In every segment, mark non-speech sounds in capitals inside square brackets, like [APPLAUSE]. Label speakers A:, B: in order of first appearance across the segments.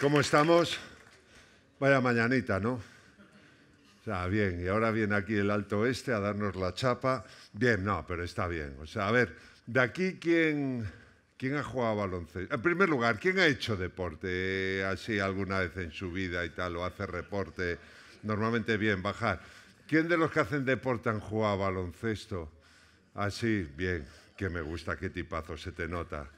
A: ¿Cómo estamos? Vaya mañanita, ¿no? O sea, bien, y ahora viene aquí el Alto Oeste a darnos la chapa. Bien, no, pero está bien. O sea, a ver, de aquí, ¿quién, quién ha jugado baloncesto? En primer lugar, ¿quién ha hecho deporte eh, así alguna vez en su vida y tal? ¿O hace reporte? Normalmente bien, bajar. ¿Quién de los que hacen deporte han jugado baloncesto? Así, bien, que me gusta, qué tipazo se te nota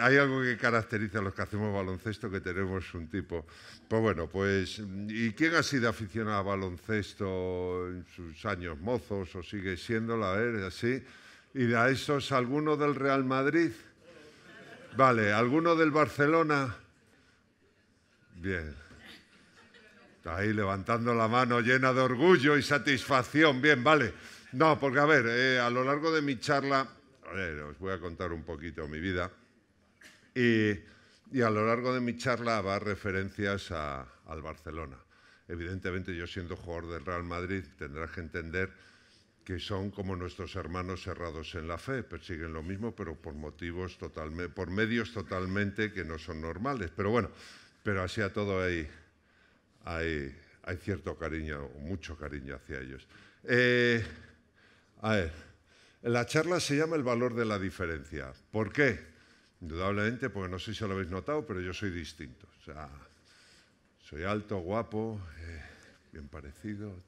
A: hay algo que caracteriza a los que hacemos baloncesto, que tenemos un tipo. Pues bueno, pues, ¿y quién ha sido aficionado a baloncesto en sus años mozos o sigue siendo la ver, así. ¿Y a esos alguno del Real Madrid? Vale, ¿alguno del Barcelona? Bien. Ahí levantando la mano llena de orgullo y satisfacción. Bien, vale. No, porque a ver, eh, a lo largo de mi charla, os voy a contar un poquito mi vida. Y, a lo largo de mi charla va referencias al Barcelona. Evidentemente yo siendo jugador del Real Madrid tendrás que entender que son como nuestros hermanos cerrados en la fe, persiguen pues lo mismo, pero por motivos por medios totalmente que no son normales. Pero bueno, pero así a todo hay, hay, cierto cariño, mucho cariño hacia ellos. Eh, a ver, la charla se llama El valor de la diferencia. ¿Por qué? Indudablemente, porque no sé si lo habéis notado, pero yo soy distinto. O sea, soy alto, guapo, eh, bien parecido,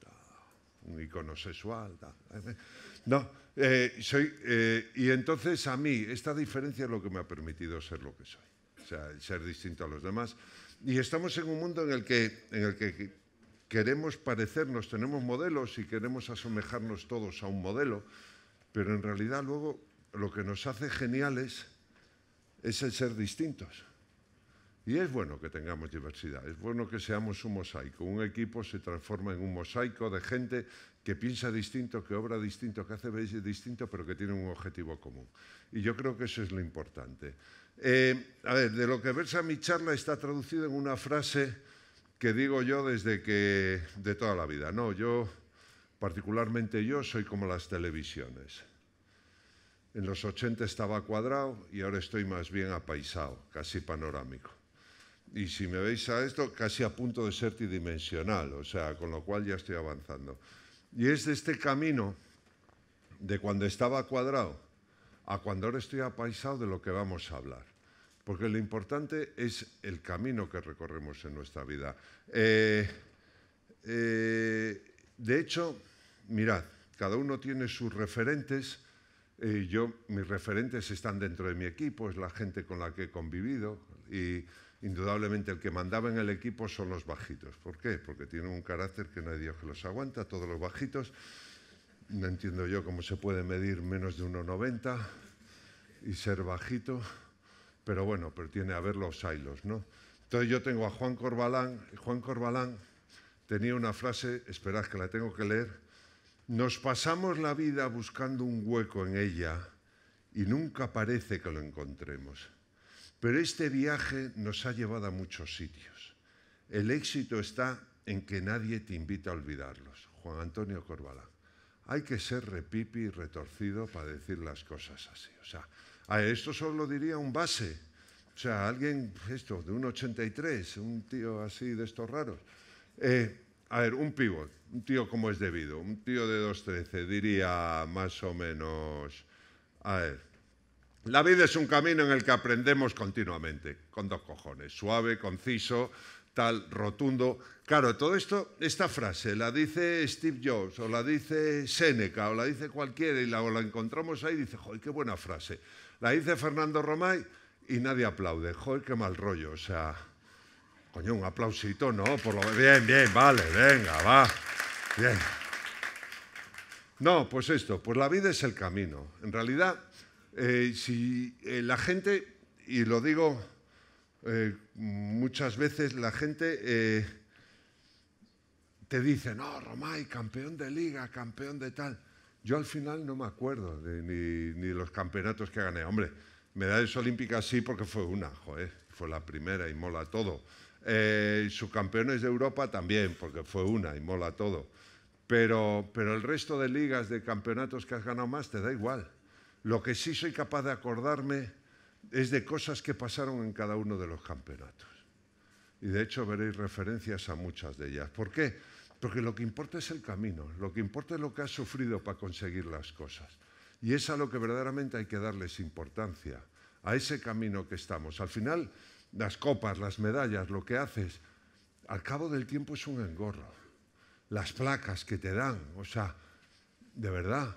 A: un icono sexual. [LAUGHS] No, eh, soy. Eh, y entonces a mí, esta diferencia es lo que me ha permitido ser lo que soy. O sea, ser distinto a los demás. Y estamos en un mundo en el que, en el que queremos parecernos, tenemos modelos y queremos asemejarnos todos a un modelo, pero en realidad luego lo que nos hace geniales es el ser distintos. Y es bueno que tengamos diversidad, es bueno que seamos un mosaico. Un equipo se transforma en un mosaico de gente que piensa distinto, que obra distinto, que hace distinto, pero que tiene un objetivo común. Y yo creo que eso es lo importante. Eh, a ver, de lo que versa mi charla está traducido en una frase que digo yo desde que de toda la vida. No, yo particularmente yo soy como las televisiones. En los 80 estaba cuadrado y ahora estoy más bien apaisado, casi panorámico. Y si me veis a esto, casi a punto de ser tridimensional, o sea, con lo cual ya estoy avanzando. Y es de este camino, de cuando estaba cuadrado a cuando ahora estoy apaisado, de lo que vamos a hablar. Porque lo importante es el camino que recorremos en nuestra vida. Eh, eh, de hecho, mirad, cada uno tiene sus referentes yo, mis referentes están dentro de mi equipo, es la gente con la que he convivido y indudablemente el que mandaba en el equipo son los bajitos. ¿Por qué? Porque tienen un carácter que no hay Dios que los aguanta, todos los bajitos. No entiendo yo cómo se puede medir menos de 1,90 y ser bajito, pero bueno, pero tiene a ver los hilos, ¿no? Entonces yo tengo a Juan Corbalán, Juan Corbalán tenía una frase, esperad que la tengo que leer, nos pasamos la vida buscando un hueco en ella y nunca parece que lo encontremos. Pero este viaje nos ha llevado a muchos sitios. El éxito está en que nadie te invita a olvidarlos. Juan Antonio Corbala. Hay que ser repipi y retorcido para decir las cosas así. O sea, a esto solo diría un base. O sea, alguien, esto, de un 83, un tío así de estos raros. Eh, a ver, un pívot, un tío como es debido, un tío de 2.13, diría más o menos, a ver, la vida es un camino en el que aprendemos continuamente, con dos cojones, suave, conciso, tal, rotundo. Claro, todo esto, esta frase la dice Steve Jobs o la dice Seneca o la dice cualquiera y la, o encontramos ahí y dice, joder, qué buena frase. La dice Fernando Romay y nadie aplaude, joder, qué mal rollo, o sea un aplausito, no, por lo bien, bien, vale, venga, va. Bien. No, pues esto, pues la vida es el camino. En realidad, eh, si eh, la gente, y lo digo eh, muchas veces, la gente te dice, no, Romay, campeón de liga, campeón de tal. Yo al final no me acuerdo ni, ni los campeonatos que gané. Hombre, medallas olímpicas sí porque fue una, joder, fue la primera y mola todo eh, subcampeones de Europa también, porque fue una y mola todo. Pero, pero el resto de ligas, de campeonatos que has ganado más, te da igual. Lo que sí soy capaz de acordarme es de cosas que pasaron en cada uno de los campeonatos. Y de hecho veréis referencias a muchas de ellas. ¿Por qué? Porque lo que importa es el camino, lo que importa es lo que has sufrido para conseguir las cosas. Y es a lo que verdaderamente hay que darles importancia, a ese camino que estamos. Al final, las copas, las medallas, lo que haces, al cabo del tiempo es un engorro. Las placas que te dan, o sea, de verdad.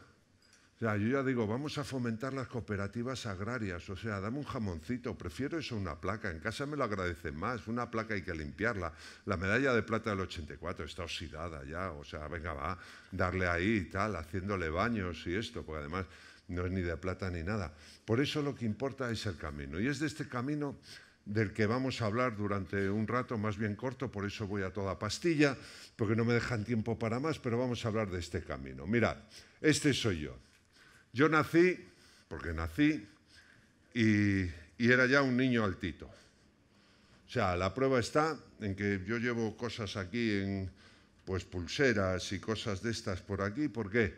A: O sea, yo ya digo, vamos a fomentar las cooperativas agrarias, o sea, dame un jamoncito, prefiero eso una placa, en casa me lo agradecen más, una placa hay que limpiarla. La medalla de plata del 84 está oxidada ya, o sea, venga, va, darle ahí y tal, haciéndole baños y esto, porque además no es ni de plata ni nada. Por eso lo que importa es el camino, y es de este camino del que vamos a hablar durante un rato, más bien corto, por eso voy a toda pastilla, porque no me dejan tiempo para más, pero vamos a hablar de este camino. Mirad, este soy yo. Yo nací, porque nací, y, era ya un niño altito. O sea, la prueba está en que yo llevo cosas aquí en, pues pulseras y cosas de estas por aquí. ¿Por qué?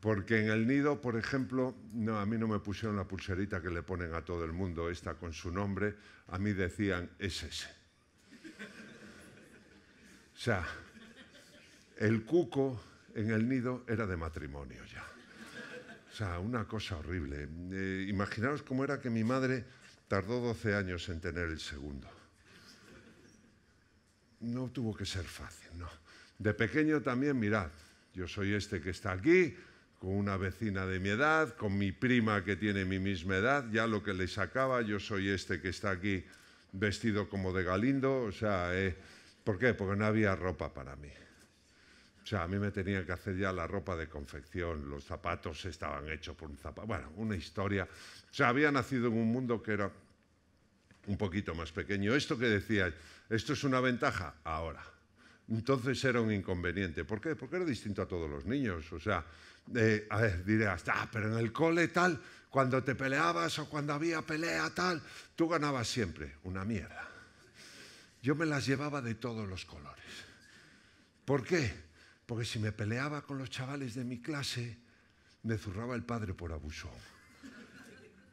A: Porque en el nido, por ejemplo, no, a mí no me pusieron la pulserita que le ponen a todo el mundo, esta con su nombre, a mí decían, es ese. O sea, el cuco en el nido era de matrimonio ya. O sea, una cosa horrible. Eh, imaginaos cómo era que mi madre tardó 12 años en tener el segundo. No tuvo que ser fácil, no. De pequeño también, mirad, yo soy este que está aquí, con una vecina de mi edad, con mi prima que tiene mi misma edad, ya lo que le sacaba, yo soy este que está aquí vestido como de Galindo, o sea, eh, ¿por qué? Porque no había ropa para mí. O sea, a mí me tenía que hacer ya la ropa de confección, los zapatos estaban hechos por un zapato, bueno, una historia. O sea, había nacido en un mundo que era un poquito más pequeño. Esto que decía, ¿esto es una ventaja? Ahora. Entonces era un inconveniente. ¿Por qué? Porque era distinto a todos los niños. O sea, eh, a ver, diré hasta, ah, pero en el cole tal, cuando te peleabas o cuando había pelea tal, tú ganabas siempre. Una mierda. Yo me las llevaba de todos los colores. ¿Por qué? Porque si me peleaba con los chavales de mi clase, me zurraba el padre por abuso.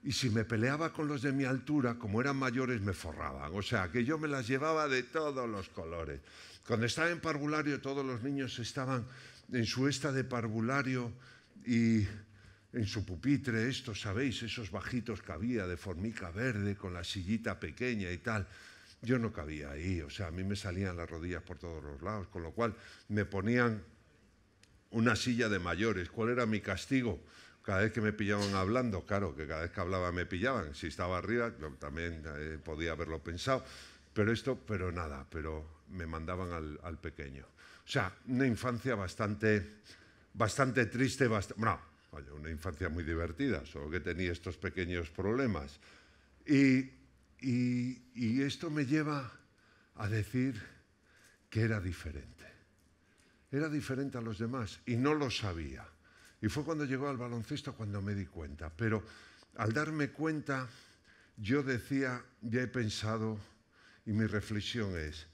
A: Y si me peleaba con los de mi altura, como eran mayores, me forraban. O sea, que yo me las llevaba de todos los colores. Cuando estaba en parvulario todos los niños estaban en su esta de parvulario y en su pupitre, estos, ¿sabéis? Esos bajitos que había de formica verde con la sillita pequeña y tal. Yo no cabía ahí, o sea, a mí me salían las rodillas por todos los lados, con lo cual me ponían una silla de mayores. ¿Cuál era mi castigo? Cada vez que me pillaban hablando, claro, que cada vez que hablaba me pillaban. Si estaba arriba, yo también eh, podía haberlo pensado. Pero esto, pero nada, pero me mandaban al, pequeño. O sea, una infancia bastante, bastante triste, Bueno, una infancia muy divertida, solo que tenía estos pequeños problemas. Y, y esto me lleva a decir que era diferente. Era diferente a los demás y no lo sabía. Y fue cuando llegó al baloncesto cuando me di cuenta. Pero al darme cuenta, yo decía, ya he pensado, y mi reflexión es,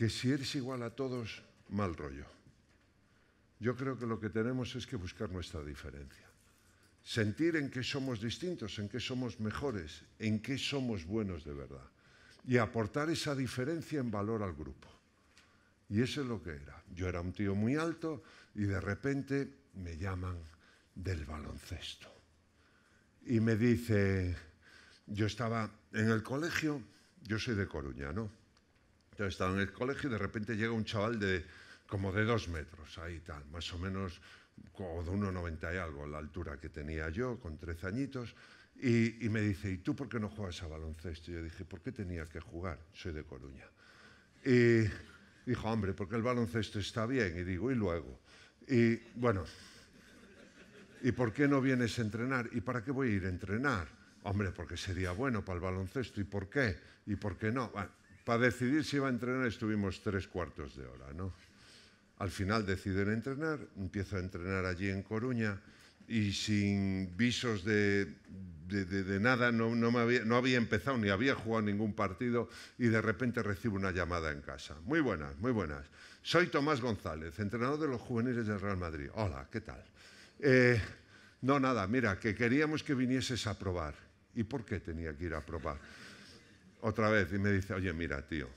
A: que si eres igual a todos, mal rollo. Yo creo que lo que tenemos es que buscar nuestra diferencia. Sentir en qué somos distintos, en qué somos mejores, en qué somos buenos de verdad. Y aportar esa diferencia en valor al grupo. Y eso es lo que era. Yo era un tío muy alto y de repente me llaman del baloncesto. Y me dice, yo estaba en el colegio, yo soy de Coruña, ¿no? Yo estaba en el colegio y de repente llega un chaval de como de dos metros, ahí tal, más o menos, o de 1,90 y algo, la altura que tenía yo, con 13 añitos, y, y, me dice, ¿y tú por qué no juegas a baloncesto? Y yo dije, ¿por qué tenía que jugar? Soy de Coruña. Y dijo, hombre, porque el baloncesto está bien, y digo, ¿y luego? Y bueno, ¿y por qué no vienes a entrenar? ¿Y para qué voy a ir a entrenar? Hombre, porque sería bueno para el baloncesto, ¿y por qué? ¿Y por qué no? Bueno, para decidir si iba a entrenar estuvimos tres cuartos de hora, ¿no? Al final deciden entrenar, empiezo a entrenar allí en Coruña y sin visos de, nada, no, no, había, empezado ni había jugado ningún partido y de repente recibo una llamada en casa. Muy buenas, muy buenas. Soy Tomás González, entrenador de los juveniles del Real Madrid. Hola, ¿qué tal? Eh, no, nada, mira, que queríamos que vinieses a probar. ¿Y por qué tenía que ir a probar? otra vez y me dice, oye, mira, tío,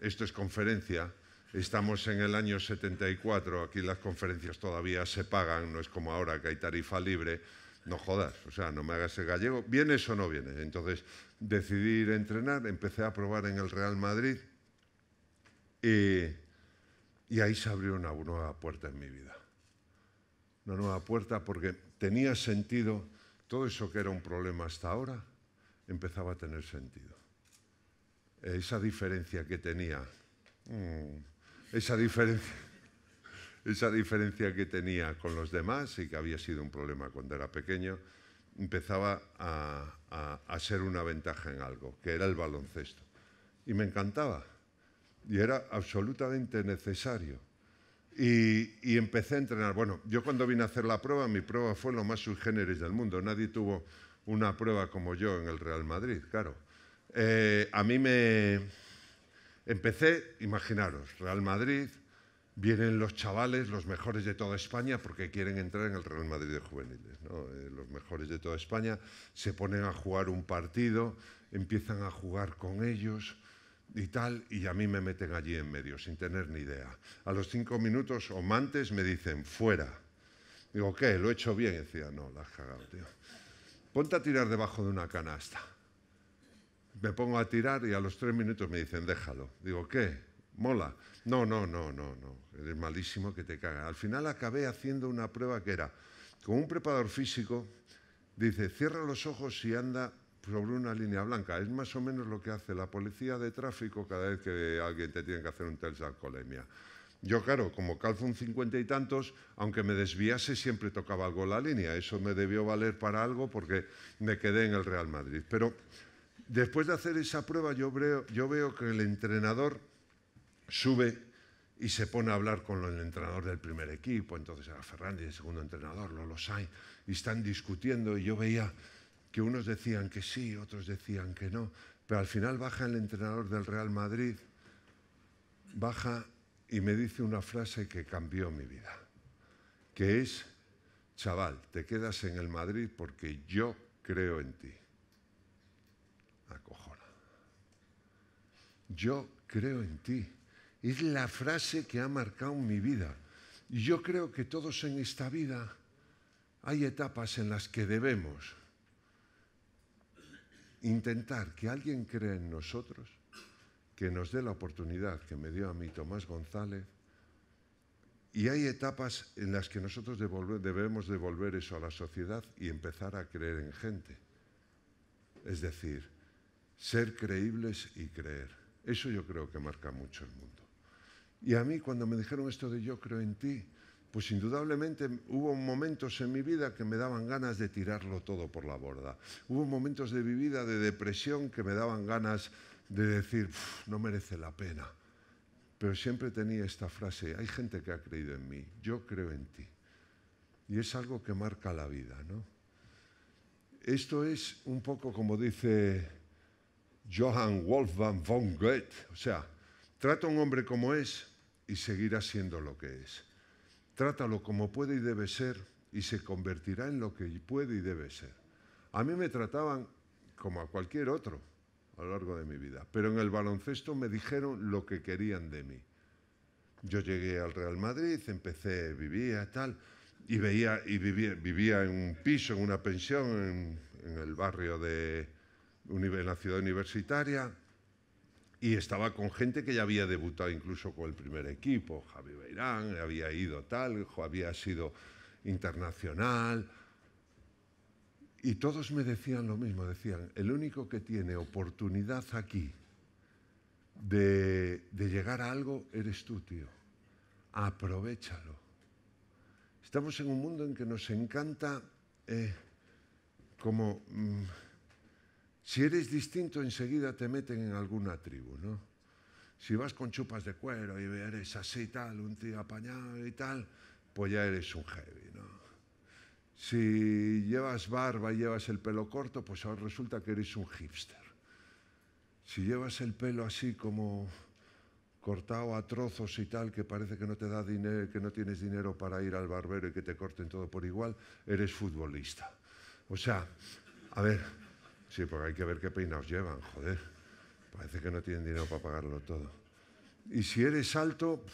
A: esto es conferencia, estamos en el año 74, aquí las conferencias todavía se pagan, no es como ahora que hay tarifa libre, no jodas, o sea, no me hagas el gallego, ¿vienes o no vienes? Entonces decidí ir a entrenar, empecé a probar en el Real Madrid y, y ahí se abrió una nueva puerta en mi vida. Una nueva puerta porque tenía sentido, todo eso que era un problema hasta ahora, empezaba a tener sentido esa diferencia que tenía, mm. esa diferencia, [LAUGHS] esa diferencia que tenía con los demás y que había sido un problema cuando era pequeño, empezaba a, a, ser una ventaja en algo, que era el baloncesto. Y me encantaba, y era absolutamente necesario. Y, y, empecé a entrenar. Bueno, yo cuando vine a hacer la prueba, mi prueba fue lo más sui del mundo. Nadie tuvo una prueba como yo en el Real Madrid, claro. Eh, a mí me... Empecé, imaginaros, Real Madrid, vienen los chavales, los mejores de toda España, porque quieren entrar en el Real Madrid de juveniles. Eh, los mejores de toda España se ponen a jugar un partido, empiezan a jugar con ellos y tal, y a mí me meten allí en medio, sin tener ni idea. A los cinco minutos o antes me dicen, fuera. Digo, ¿qué? ¿Lo he hecho bien? Y decía, no, la has cagado, tío. Ponte a tirar debajo de una canasta me pongo a tirar y a los tres minutos me dicen, déjalo. Digo, ¿qué? ¿Mola? No, no, no, no, no. Eres malísimo que te cagan. Al final acabé haciendo una prueba que era, con un preparador físico, dice, cierra los ojos y anda sobre una línea blanca. Es más o menos lo que hace la policía de tráfico cada vez que alguien te tiene que hacer un test de alcoholemia. Yo, claro, como calzo un cincuenta y tantos, aunque me desviase, siempre tocaba algo la línea. Eso me debió valer para algo porque me quedé en el Real Madrid. Pero Después de hacer esa prueba yo veo, que el entrenador sube y se pone a hablar con el entrenador del primer equipo, entonces era Fernández, el segundo entrenador, los hay. y están discutiendo y yo veía que unos decían que sí, otros decían que no, pero al final baja el entrenador del Real Madrid, baja y me dice una frase que cambió mi vida, que es, chaval, te quedas en el Madrid porque yo creo en ti. yo creo en ti. Es la frase que ha marcado mi vida. Y yo creo que todos en esta vida hay etapas en las que debemos intentar que alguien crea en nosotros, que nos dé la oportunidad que me dio a mí Tomás González, y hay etapas en las que nosotros debemos devolver eso a la sociedad y empezar a creer en gente. Es decir, ser creíbles y creer. Eso yo creo que marca mucho el mundo. Y a mí cuando me dijeron esto de yo creo en ti, pues indudablemente hubo momentos en mi vida que me daban ganas de tirarlo todo por la borda. Hubo momentos de mi vida de depresión que me daban ganas de decir, no merece la pena. Pero siempre tenía esta frase, hay gente que ha creído en mí, yo creo en ti. Y es algo que marca la vida, ¿no? Esto es un poco como dice Johann Wolfgang von Goethe. O sea, trata a un hombre como es y seguirá siendo lo que es. Trátalo como puede y debe ser y se convertirá en lo que puede y debe ser. A mí me trataban como a cualquier otro a lo largo de mi vida, pero en el baloncesto me dijeron lo que querían de mí. Yo llegué al Real Madrid, empecé, vivía tal, y veía y vivía, en un piso, en una pensión en el barrio de, en la ciudad universitaria y estaba con gente que ya había debutado incluso con el primer equipo, Javi Beirán, había ido tal, había sido internacional. Y todos me decían lo mismo, decían, el único que tiene oportunidad aquí de, llegar a algo eres tú, tío. Aprovechalo. Estamos en un mundo en que nos encanta eh, como... Mm, si eres distinto, enseguida te meten en alguna tribu, ¿no? Si vas con chupas de cuero y eres así tal, un tío apañado y tal, pues ya eres un heavy, ¿no? Si llevas barba y llevas el pelo corto, pues ahora resulta que eres un hipster. Si llevas el pelo así como cortado a trozos y tal, que parece que no te da dinero, que no tienes dinero para ir al barbero y que te corten todo por igual, eres futbolista. O sea, a ver, Sí, porque hay que ver qué peinados llevan, joder. Parece que no tienen dinero para pagarlo todo. Y si eres alto,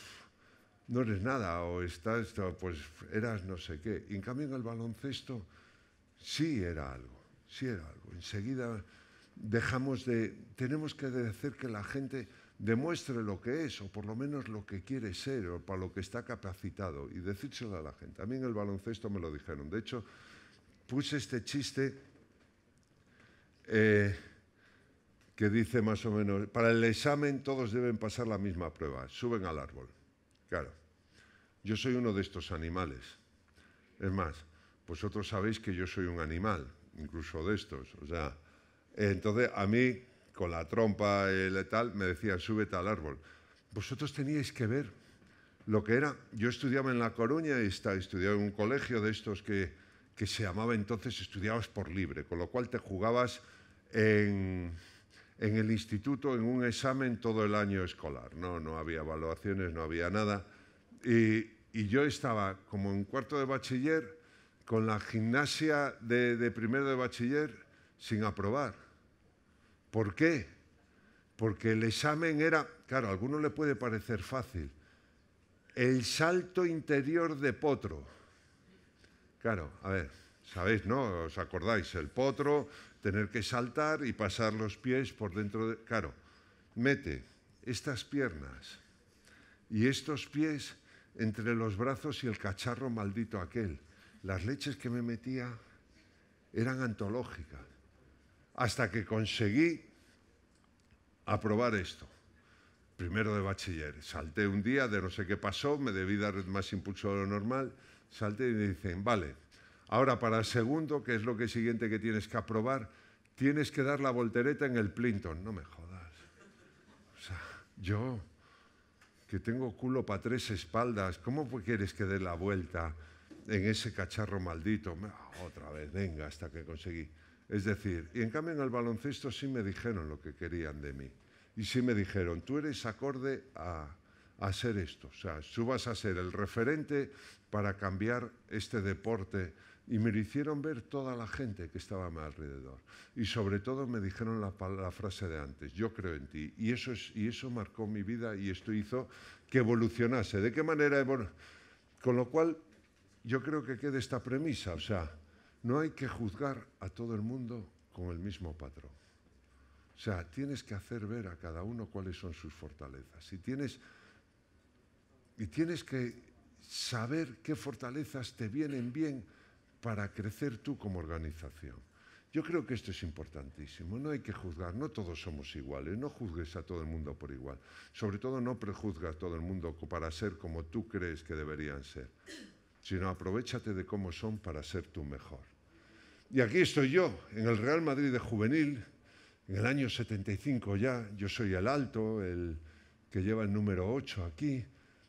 A: no eres nada, o estás, pues eras no sé qué. Y en cambio en el baloncesto sí era algo, sí era algo. Enseguida dejamos de, tenemos que hacer que la gente demuestre lo que es, o por lo menos lo que quiere ser, o para lo que está capacitado, y decírselo a la gente. A mí en el baloncesto me lo dijeron. De hecho, puse este chiste eh, que dice más o menos, para el examen todos deben pasar la misma prueba, suben al árbol. Claro, yo soy uno de estos animales. Es más, vosotros sabéis que yo soy un animal, incluso de estos. O sea, entonces a mí, con la trompa y tal, me decía súbete al árbol. Vosotros teníais que ver lo que era. Yo estudiaba en La Coruña y estudiaba en un colegio de estos que, que se llamaba entonces Estudiabas por Libre, con lo cual te jugabas en, el instituto en un examen todo el año escolar. No, no había evaluaciones, no había nada. Y, yo estaba como en cuarto de bachiller con la gimnasia de, de primero de bachiller sin aprobar. ¿Por qué? Porque el examen era, claro, a alguno le puede parecer fácil, el salto interior de potro. Claro, a ver, sabéis, ¿no? ¿Os acordáis? El potro tener que saltar y pasar los pies por dentro de... Claro, mete estas piernas y estos pies entre los brazos y el cacharro maldito aquel. Las leches que me metía eran antológicas, hasta que conseguí aprobar esto. Primero de bachiller, salté un día, de no sé qué pasó, me debí dar más impulso de lo normal, salté y me dicen, vale, Ahora, para el segundo, que es lo que siguiente que tienes que aprobar, tienes que dar la voltereta en el Plinton. No me jodas. O sea, yo, que tengo culo para tres espaldas, ¿cómo quieres que dé la vuelta en ese cacharro maldito? Otra vez, venga, hasta que conseguí. Es decir, y en cambio en el baloncesto sí me dijeron lo que querían de mí. Y sí me dijeron, tú eres acorde a, a esto. O sea, tú vas a ser el referente para cambiar este deporte y me lo hicieron ver toda la gente que estaba a mi alrededor. Y sobre todo me dijeron la, frase de antes, yo creo en ti. Y eso, es, y eso marcó mi vida y esto hizo que evolucionase. ¿De qué manera? Con lo cual, yo creo que queda esta premisa, o sea, no hay que juzgar a todo el mundo con el mismo patrón. O sea, tienes que hacer ver a cada uno cuáles son sus fortalezas. Y tienes, y tienes que saber qué fortalezas te vienen bien para crecer tú como organización. Yo creo que esto es importantísimo. No hay que juzgar, no todos somos iguales. No juzgues a todo el mundo por igual. Sobre todo, no prejuzgas a todo el mundo para ser como tú crees que deberían ser, sino aprovechate de cómo son para ser tú mejor. Y aquí estoy yo, en el Real Madrid de Juvenil, en el año 75 ya. Yo soy el alto, el que lleva el número 8 aquí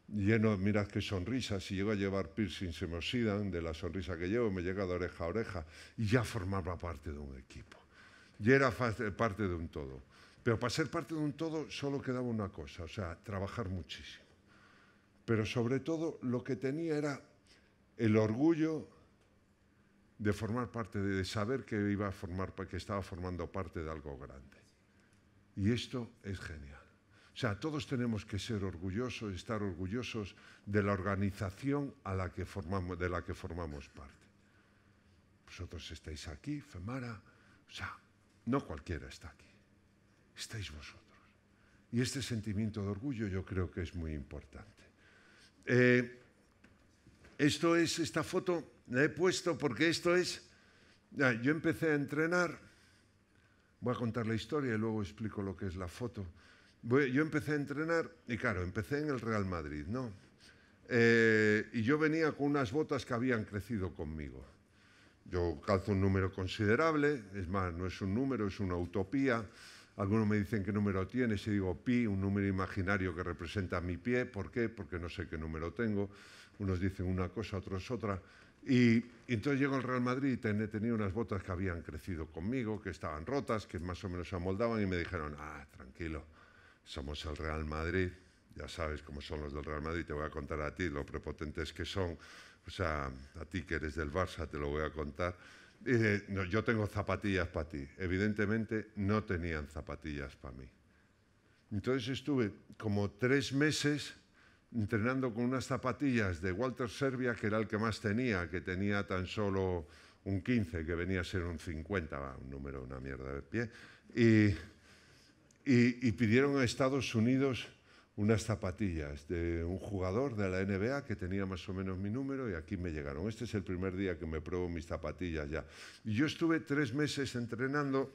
A: lleno, mirad qué sonrisa, si llego a llevar piercing se me oxidan de la sonrisa que llevo, me llega de oreja a oreja, y ya formaba parte de un equipo, ya era parte de un todo. Pero para ser parte de un todo solo quedaba una cosa, o sea, trabajar muchísimo. Pero sobre todo lo que tenía era el orgullo de formar parte, de saber que iba a formar, que estaba formando parte de algo grande. Y esto es genial. O sea, todos tenemos que ser orgullosos, estar orgullosos de la organización a la de la que formamos parte. Vosotros estáis aquí, Femara, o sea, no cualquiera está aquí, estáis vosotros. Y este sentimiento de orgullo yo creo que es muy importante. Eh, esto es, esta foto la he puesto porque esto es, yo empecé a entrenar, voy a contar la historia y luego explico lo que es la foto yo empecé a entrenar y claro, empecé en el Real Madrid, ¿no? Eh, y yo venía con unas botas que habían crecido conmigo. Yo calzo un número considerable, es más, no es un número, es una utopía. Algunos me dicen qué número tiene y digo pi, un número imaginario que representa mi pie. ¿Por qué? Porque no sé qué número tengo. Unos dicen una cosa, otros otra. Y, entonces llego al Real Madrid y tenía unas botas que habían crecido conmigo, que estaban rotas, que más o menos se amoldaban y me dijeron, ah, tranquilo, somos el Real Madrid, ya sabes cómo son los del Real Madrid, te voy a contar a ti lo prepotentes que son, o sea, a ti que eres del Barça te lo voy a contar. Eh, yo tengo zapatillas para ti. Evidentemente no tenían zapatillas para mí. Entonces estuve como tres meses entrenando con unas zapatillas de Walter Serbia, que era el que más tenía, que tenía tan solo un 15, que venía a ser un 50, un número, una mierda de pie. Y y, pidieron a Estados Unidos unas zapatillas de un jugador de la NBA que tenía más o menos mi número y aquí me llegaron. Este es el primer día que me pruebo mis zapatillas ya. Y yo estuve tres meses entrenando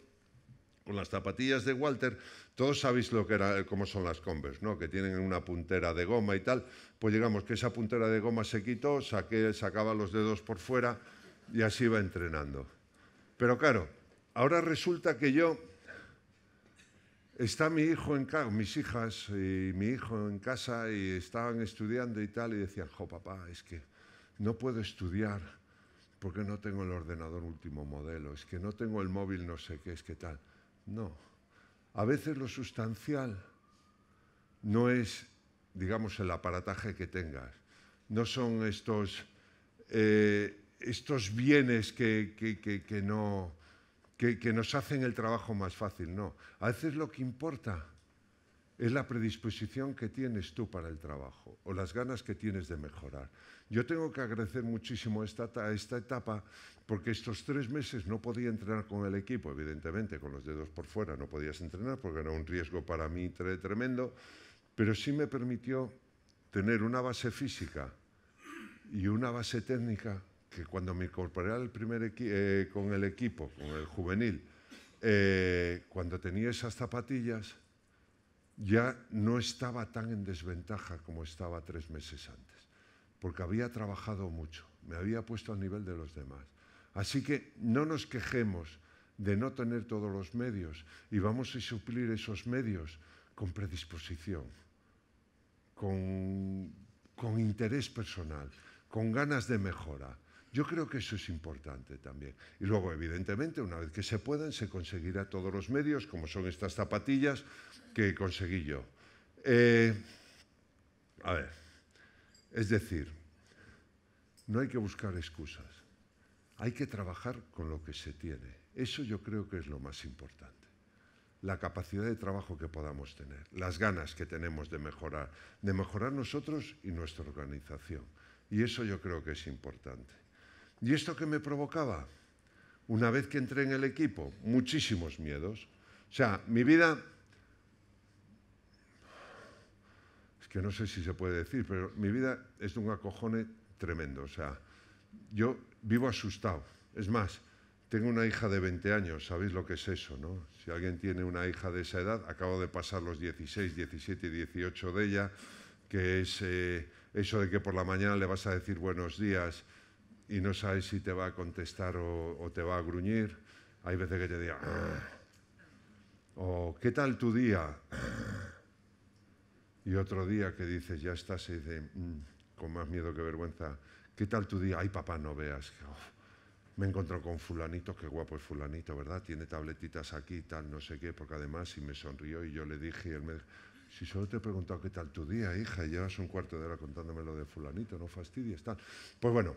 A: con las zapatillas de Walter. Todos sabéis lo que era, eh, cómo son las Converse, ¿no? Que tienen una puntera de goma y tal. Pues llegamos que esa puntera de goma se quitó, sacaba los dedos por fuera y así iba entrenando. Pero claro, ahora resulta que yo está mi hijo en casa, mis hijas y mi hijo en casa y estaban estudiando y tal, y decían, jo papá, es que no puedo estudiar porque no tengo el ordenador último modelo, es que no tengo el móvil no sé qué, es que tal. No, a veces lo sustancial no es, digamos, el aparataje que tengas, no son estos, eh, estos bienes que, que, que no que, nos hacen el trabajo más fácil, no. A veces lo que importa es la predisposición que tienes tú para el trabajo o las ganas que tienes de mejorar. Yo tengo que agradecer muchísimo esta, esta etapa porque estos tres meses no podía entrenar con el equipo, evidentemente, con los dedos por fuera no podías entrenar porque era un riesgo para mí tremendo, pero sí me permitió tener una base física y una base técnica que cuando me incorporé al primer eh, con el equipo, con el juvenil, eh, cuando tenía esas zapatillas, ya no estaba tan en desventaja como estaba tres meses antes, porque había trabajado mucho, me había puesto al nivel de los demás. Así que no nos quejemos de no tener todos los medios y vamos a suplir esos medios con predisposición, con, con interés personal, con ganas de mejora. Yo creo que eso es importante también. Y luego, evidentemente, una vez que se puedan, se conseguirá todos los medios, como son estas zapatillas que conseguí yo. Eh, a ver, es decir, no hay que buscar excusas, hay que trabajar con lo que se tiene. Eso yo creo que es lo más importante. La capacidad de trabajo que podamos tener, las ganas que tenemos de mejorar, de mejorar nosotros y nuestra organización. Y eso yo creo que es importante. ¿Y esto qué me provocaba? Una vez que entré en el equipo, muchísimos miedos. O sea, mi vida, es que no sé si se puede decir, pero mi vida es de un acojone tremendo. O sea, yo vivo asustado. Es más, tengo una hija de 20 años, sabéis lo que es eso, ¿no? Si alguien tiene una hija de esa edad, acabo de pasar los 16, 17 y 18 de ella, que es eh, eso de que por la mañana le vas a decir buenos días y no sabes si te va a contestar o, te va a gruñir. Hay veces que te diga, ah". o ¿qué tal tu día? Y otro día que dices, ya estás, y dice, mm, con más miedo que vergüenza, ¿qué tal tu día? Ay, papá, no veas. me encontró con fulanito, qué guapo es fulanito, ¿verdad? Tiene tabletitas aquí y tal, no sé qué, porque además y me sonrió y yo le dije, y él me dijo, si solo te he preguntado qué tal tu día, hija, y llevas un cuarto de hora contándome lo de fulanito, no fastidies, tal. Pues bueno,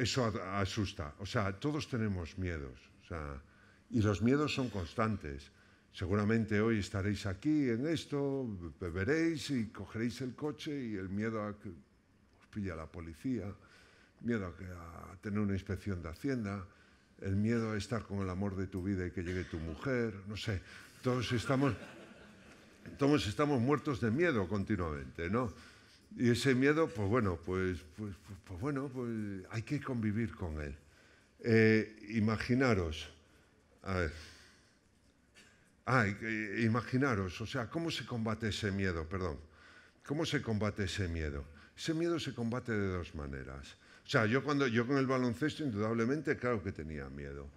A: eso asusta. O sea, todos tenemos miedos. O y los miedos son constantes. Seguramente hoy estaréis aquí en esto, beberéis y cogeréis el coche y el miedo a que os pilla la policía, miedo a, tener una inspección de Hacienda, el miedo a estar con el amor de tu vida y que llegue tu mujer, no sé. Todos estamos, todos estamos muertos de miedo continuamente, ¿no? Y ese miedo, pues bueno, pues, pues, pues bueno, pues hay que convivir con él. Eh, imaginaros, a ver, ah, imaginaros, o sea, ¿cómo se combate ese miedo? Perdón, ¿cómo se combate ese miedo? Ese miedo se combate de dos maneras. O sea, yo cuando yo con el baloncesto, indudablemente, claro que tenía miedo.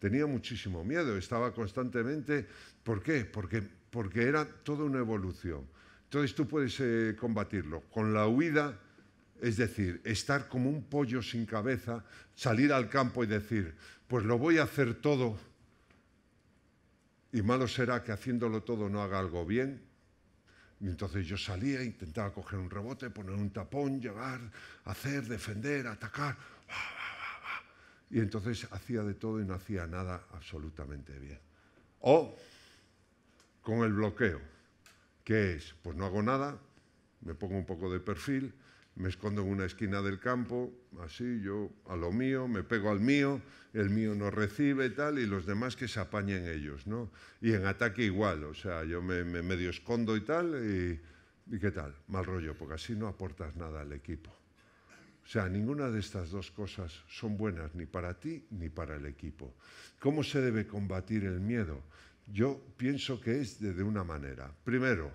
A: Tenía muchísimo miedo, estaba constantemente. ¿Por qué? Porque, porque era toda una evolución. Entonces tú puedes eh, combatirlo con la huida, es decir, estar como un pollo sin cabeza, salir al campo y decir, pues lo voy a hacer todo y malo será que haciéndolo todo no haga algo bien. Y entonces yo salía, intentaba coger un rebote, poner un tapón, llegar, hacer, defender, atacar. Y entonces hacía de todo y no hacía nada absolutamente bien. O con el bloqueo. ¿Qué es? Pues no hago nada, me pongo un poco de perfil, me escondo en una esquina del campo, así yo a lo mío, me pego al mío, el mío no recibe y tal, y los demás que se apañen ellos, ¿no? Y en ataque igual, o sea, yo me, medio escondo y tal, y qué tal, mal rollo, porque así no aportas nada al equipo. O sea, ninguna de estas dos cosas son buenas ni para ti ni para el equipo. ¿Cómo se debe combatir el miedo? Yo pienso que es de, una manera. Primero,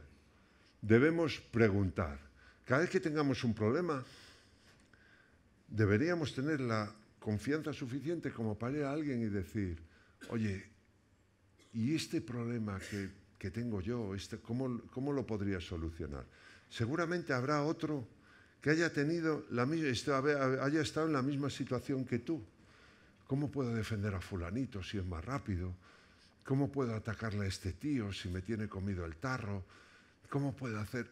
A: debemos preguntar. Cada vez que tengamos un problema, deberíamos tener la confianza suficiente como para ir a alguien y decir, oye, ¿y este problema que, tengo yo, este, ¿cómo, lo podría solucionar? Seguramente habrá otro que haya, tenido la, este, haya estado en la misma situación que tú. ¿Cómo puedo defender a fulanito si es más rápido? ¿Cómo puedo atacarle a este tío si me tiene comido el tarro? ¿Cómo puedo hacer?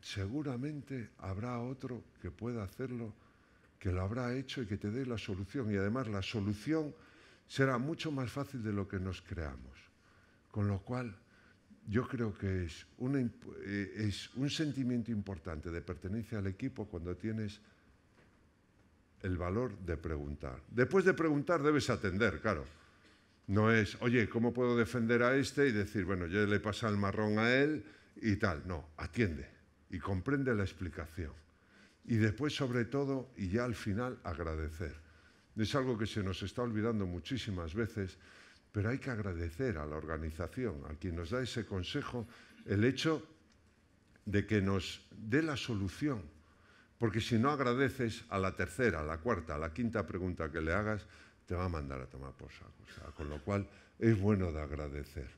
A: Seguramente habrá otro que pueda hacerlo, que lo habrá hecho y que te dé la solución. Y además la solución será mucho más fácil de lo que nos creamos. Con lo cual, yo creo que es, eh, es un sentimiento importante de pertenencia al equipo cuando tienes el valor de preguntar. Después de preguntar debes atender, claro. No es, oye, ¿cómo puedo defender a este y decir, bueno, yo le pasa el marrón a él y tal? No, atiende y comprende la explicación. Y después, sobre todo, y ya al final, agradecer. Es algo que se nos está olvidando muchísimas veces, pero hay que agradecer a la organización, a quien nos da ese consejo, el hecho de que nos dé la solución. Porque si no agradeces a la tercera, a la cuarta, a la quinta pregunta que le hagas, te va a mandar a tomar por saco. O sea, con lo cual es bueno de agradecer.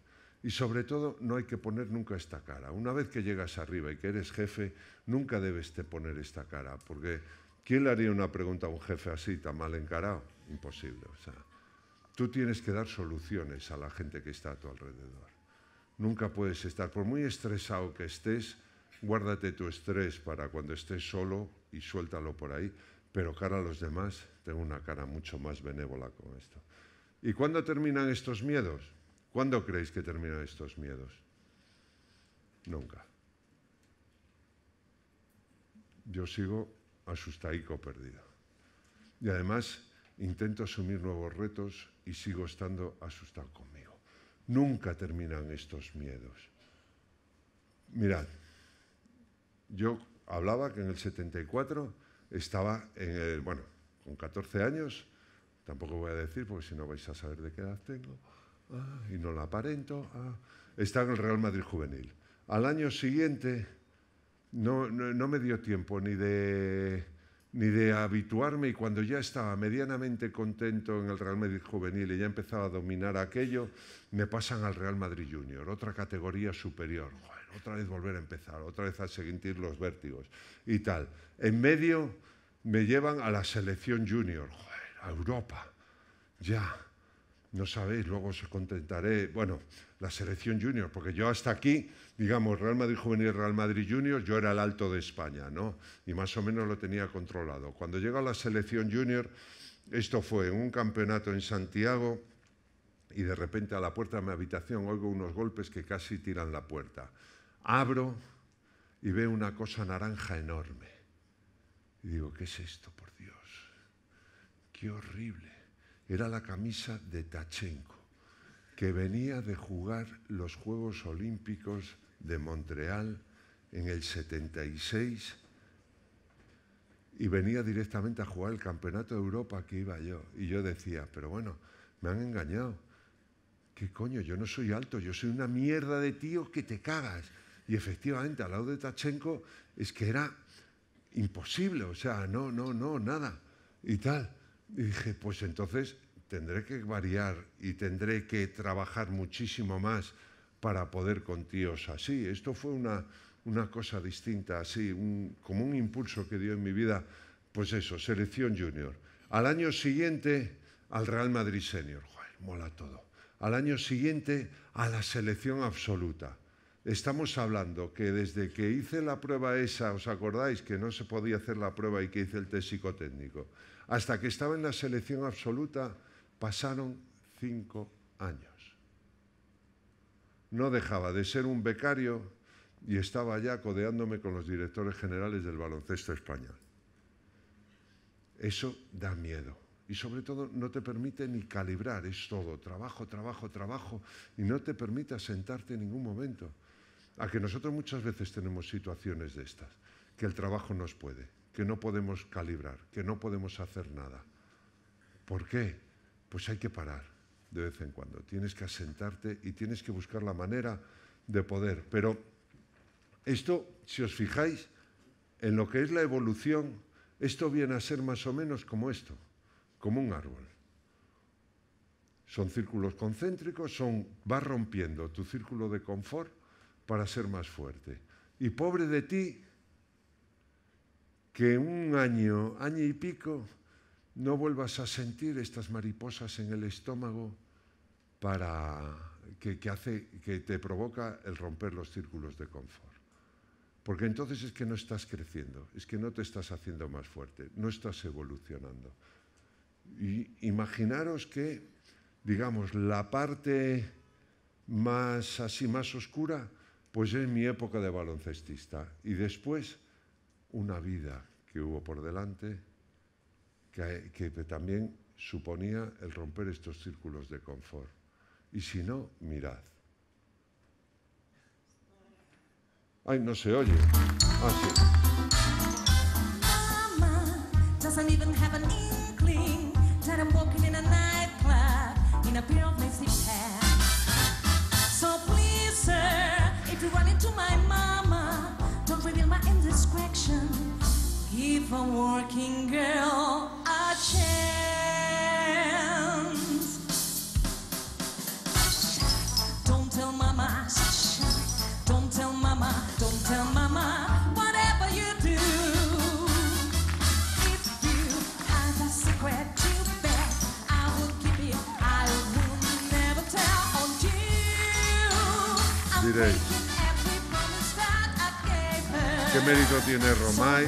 A: Y sobre todo no hay que poner nunca esta cara. Una vez que llegas arriba y que eres jefe, nunca debes te poner esta cara, porque ¿quién le haría una pregunta a un jefe así tan mal encarado? Imposible. O sea, tú tienes que dar soluciones a la gente que está a tu alrededor. Nunca puedes estar, por muy estresado que estés, guárdate tu estrés para cuando estés solo y suéltalo por ahí, pero cara a los demás tengo una cara mucho más benévola con esto. ¿Y cuándo terminan estos miedos? ¿Cuándo creéis que terminan estos miedos? Nunca. Yo sigo asustaico perdido. Y además intento asumir nuevos retos y sigo estando asustado conmigo. Nunca terminan estos miedos. Mirad, yo hablaba que en el 74 estaba en el, bueno, con 14 años, tampoco voy a decir porque si no vais a saber de qué edad tengo, ah, y no la aparento, ah, estaba en el Real Madrid Juvenil. Al año siguiente no, no, me dio tiempo ni de, ni de habituarme y cuando ya estaba medianamente contento en el Real Madrid Juvenil y ya empezaba a dominar aquello, me pasan al Real Madrid Junior, otra categoría superior otra vez volver a empezar, otra vez a sentir los vértigos y tal. En medio me llevan a la selección junior, a Europa, ya. No sabéis, luego os contentaré. Bueno, la selección junior, porque yo hasta aquí, digamos, Real Madrid Juvenil, Real Madrid Junior, yo era el alto de España, ¿no? Y más o menos lo tenía controlado. Cuando llego a la selección junior, esto fue en un campeonato en Santiago, y de repente a la puerta de mi habitación oigo unos golpes que casi tiran la puerta. Abro y veo una cosa naranja enorme. Y digo, ¿qué es esto, por Dios? Qué horrible. Era la camisa de Tachenko, que venía de jugar los Juegos Olímpicos de Montreal en el 76 y venía directamente a jugar el Campeonato de Europa que iba yo. Y yo decía, pero bueno, me han engañado. ¿Qué coño? Yo no soy alto, yo soy una mierda de tío que te cagas. Y efectivamente, al lado de Tachenko es que era imposible, o sea, no, no, no, nada. Y tal. Y dije, pues entonces tendré que variar y tendré que trabajar muchísimo más para poder con tíos así. Esto fue una, cosa distinta, así, como un impulso que dio en mi vida, pues eso, selección junior. Al año siguiente, al Real Madrid Senior. Joder, mola todo. Al año siguiente, a la selección absoluta. Estamos hablando que desde que hice la prueba esa, ¿os acordáis que no se podía hacer la prueba y que hice el test psicotécnico? Hasta que estaba en la selección absoluta pasaron cinco años. No dejaba de ser un becario y estaba ya codeándome con los directores generales del baloncesto español. Eso da miedo y sobre todo no te permite ni calibrar, es todo, trabajo, trabajo, trabajo y no te permite sentarte en ningún momento a que nosotros muchas veces tenemos situaciones de estas, que el trabajo nos puede, que no podemos calibrar, que no podemos hacer nada. ¿Por qué? Pues hay que parar de vez en cuando, tienes que asentarte y tienes que buscar la manera de poder. Pero esto, si os fijáis, en lo que es la evolución, esto viene a ser más o menos como esto, como un árbol. Son círculos concéntricos, son, vas rompiendo tu círculo de confort para ser más fuerte. Y pobre de ti, que un año, año y pico, no vuelvas a sentir estas mariposas en el estómago para que, hace, que te provoca el romper los círculos de confort. Porque entonces es que no estás creciendo, es que no te estás haciendo más fuerte, no estás evolucionando. Y imaginaros que, digamos, la parte más así, más oscura, pues es mi época de baloncestista. Y después una vida que hubo por delante que, también suponía el romper estos círculos de confort. Y si no, mirad. Ay, no se oye. Ah, solution. Give a working girl a chance. Don't tell mama. Don't tell mama. Don't tell mama. Whatever you do. If you have a secret to bear, I will keep it. I will never tell on you. I'm ¿Qué mérito tiene Romay?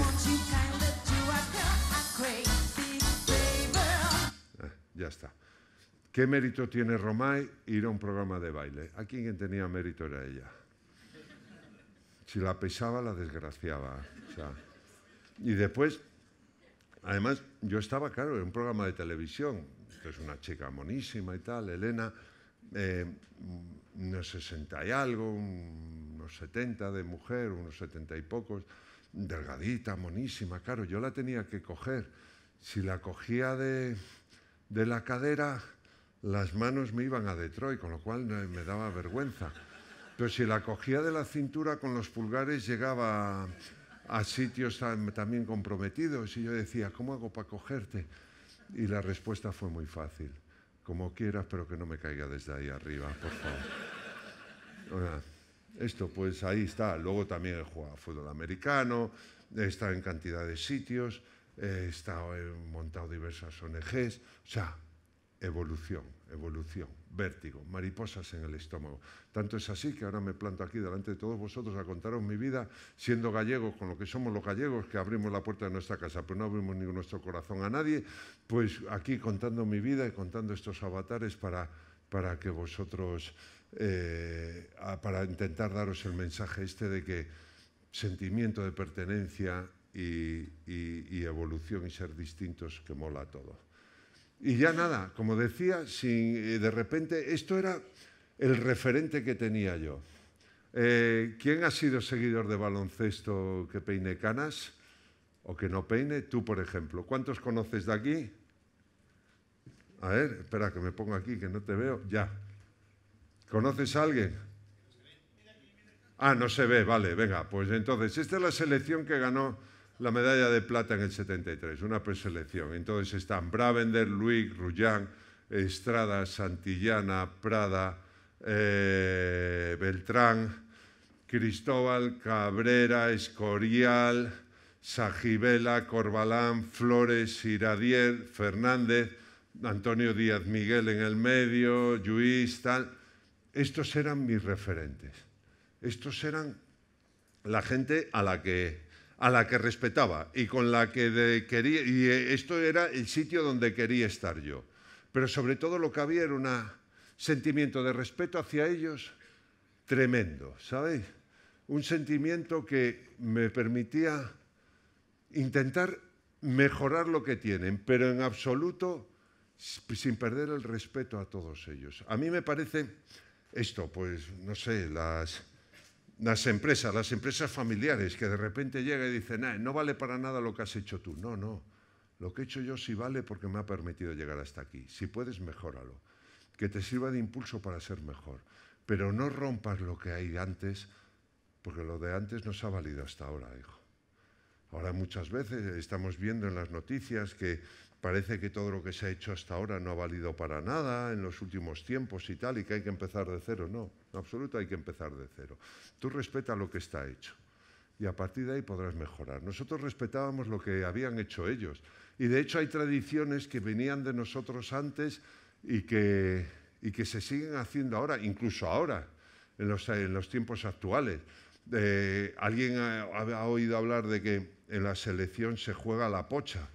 A: Ah, ya está. ¿Qué mérito tiene Romay ir a un programa de baile? ¿A quién tenía mérito era ella. Si la pesaba, la desgraciaba. y después, además, yo estaba, claro, en un programa de televisión. Es una chica monísima y tal, Elena. Eh, unos 60 y algo, unos 70 de mujer, unos 70 y pocos, delgadita, monísima, claro, yo la tenía que coger. Si la cogía de, la cadera, las manos me iban a Detroit, con lo cual me daba vergüenza. Pero si la cogía de la cintura con los pulgares llegaba a, a sitios también comprometidos y yo decía, ¿cómo hago para cogerte? Y la respuesta fue muy fácil como quieras, pero que no me caiga desde ahí arriba, por favor. esto, pues ahí está. Luego también he jugado fútbol americano, he estado en cantidad de sitios, he montado diversas ONGs, o sea, evolución, evolución vértigo, mariposas en el estómago. Tanto es así que ahora me planto aquí delante de todos vosotros a contaros mi vida siendo gallegos, con lo que somos los gallegos, que abrimos la puerta de nuestra casa, pero no abrimos ni nuestro corazón a nadie, pues aquí contando mi vida y contando estos avatares para, para que vosotros, eh, para intentar daros el mensaje este de que sentimiento de pertenencia y, evolución y ser distintos que mola todo. Y ya nada, como decía, sin, eh, de repente esto era el referente que tenía yo. Eh, ¿Quién ha sido seguidor de baloncesto que peine canas o que no peine? Tú, por ejemplo. ¿Cuántos conoces de aquí? A ver, espera, que me pongo aquí, que no te veo. Ya. ¿Conoces a alguien? Ah, no se ve, vale, venga. Pues entonces, esta es la selección que ganó la medalla de plata en el 73, una preselección. Entonces están Bravender, Luis, Rullán, Estrada, Santillana, Prada, eh, Beltrán, Cristóbal, Cabrera, Escorial, Sajibela, Corbalán, Flores, Iradier, Fernández, Antonio Díaz Miguel en el medio, Lluís, tal. Estos eran mis referentes. Estos eran la gente a la que a la que respetaba y con la que quería, y eh, esto era el sitio donde quería estar yo. Pero sobre todo lo que había era un sentimiento de respeto hacia ellos tremendo, ¿sabéis? Un sentimiento que me permitía intentar mejorar lo que tienen, pero en absoluto sin perder el respeto a todos ellos. A mí me parece esto, pues no sé, las las empresas, las empresas familiares, que de repente llega y dicen no vale para nada lo que has hecho tú. No, no, lo que he hecho yo sí vale porque me ha permitido llegar hasta aquí. Si puedes, mejóralo. Que te sirva de impulso para ser mejor. Pero no rompas lo que hay antes, porque lo de antes nos ha valido hasta ahora, hijo. Ahora muchas veces estamos viendo en las noticias que parece que todo lo que se ha hecho hasta ahora no ha valido para nada en los últimos tiempos y tal, y que hay que empezar de cero. No, en absoluto hay que empezar de cero. Tú respeta lo que está hecho y a partir de ahí podrás mejorar. Nosotros respetábamos lo que habían hecho ellos. Y de hecho hay tradiciones que venían de nosotros antes y que, y que se siguen haciendo ahora, incluso ahora, en los, tiempos actuales. Eh, alguien ha oído hablar de que en la selección se juega la pocha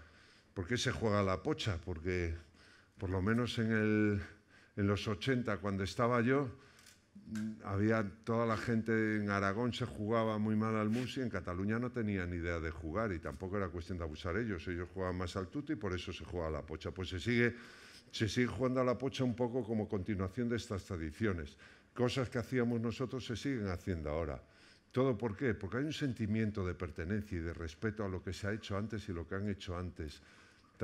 A: ¿Por qué se juega la pocha? Porque por lo menos en, los 80, cuando estaba yo, mm, había toda la gente en Aragón se jugaba muy mal al mus y en Cataluña no tenían idea de jugar y tampoco era cuestión de abusar ellos, ellos jugaban más al tuto y por eso se juega a la pocha. Pues se sigue, se sigue jugando a la pocha un poco como continuación de estas tradiciones. Cosas que hacíamos nosotros se siguen haciendo ahora. ¿Todo por qué? Porque hay un sentimiento de pertenencia y de respeto a lo que se ha hecho antes y lo que han hecho antes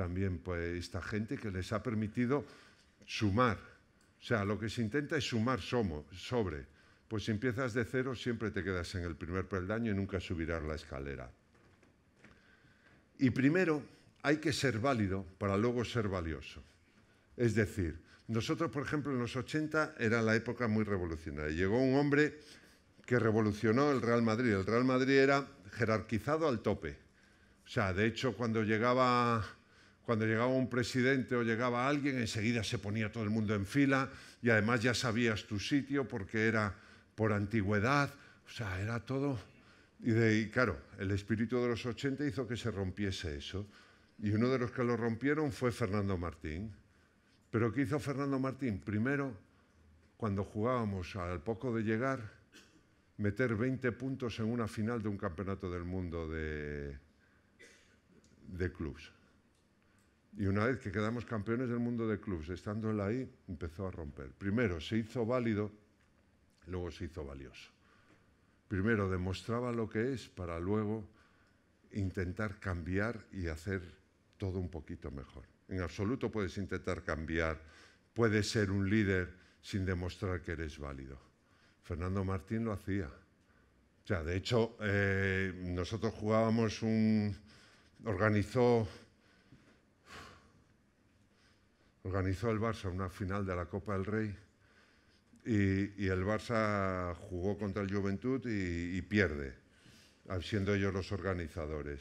A: también pues, esta gente que les ha permitido sumar. O sea, lo que se intenta es sumar sobre. Pues si empiezas de cero, siempre te quedas en el primer peldaño y nunca subirás la escalera. Y primero, hay que ser válido para luego ser valioso. Es decir, nosotros, por ejemplo, en los 80 era la época muy revolucionaria. Llegó un hombre que revolucionó el Real Madrid. El Real Madrid era jerarquizado al tope. O sea, de hecho, cuando llegaba cuando llegaba un presidente o llegaba alguien, enseguida se ponía todo el mundo en fila y además ya sabías tu sitio porque era por antigüedad, o sea, era todo. Y, de, claro, el espíritu de los 80 hizo que se rompiese eso. Y uno de los que lo rompieron fue Fernando Martín. Pero ¿qué hizo Fernando Martín? Primero, cuando jugábamos al poco de llegar, meter 20 puntos en una final de un campeonato del mundo de, de clubes. Y una vez que quedamos campeones del mundo de clubes, estando él ahí, empezó a romper. Primero se hizo válido, luego se hizo valioso. Primero demostraba lo que es para luego intentar cambiar y hacer todo un poquito mejor. En absoluto puedes intentar cambiar, puedes ser un líder sin demostrar que eres válido. Fernando Martín lo hacía. O de hecho, eh, nosotros jugábamos un... organizó organizó el Barça una final de la Copa del Rey y, el Barça jugó contra el Juventud y, pierde, siendo ellos los organizadores.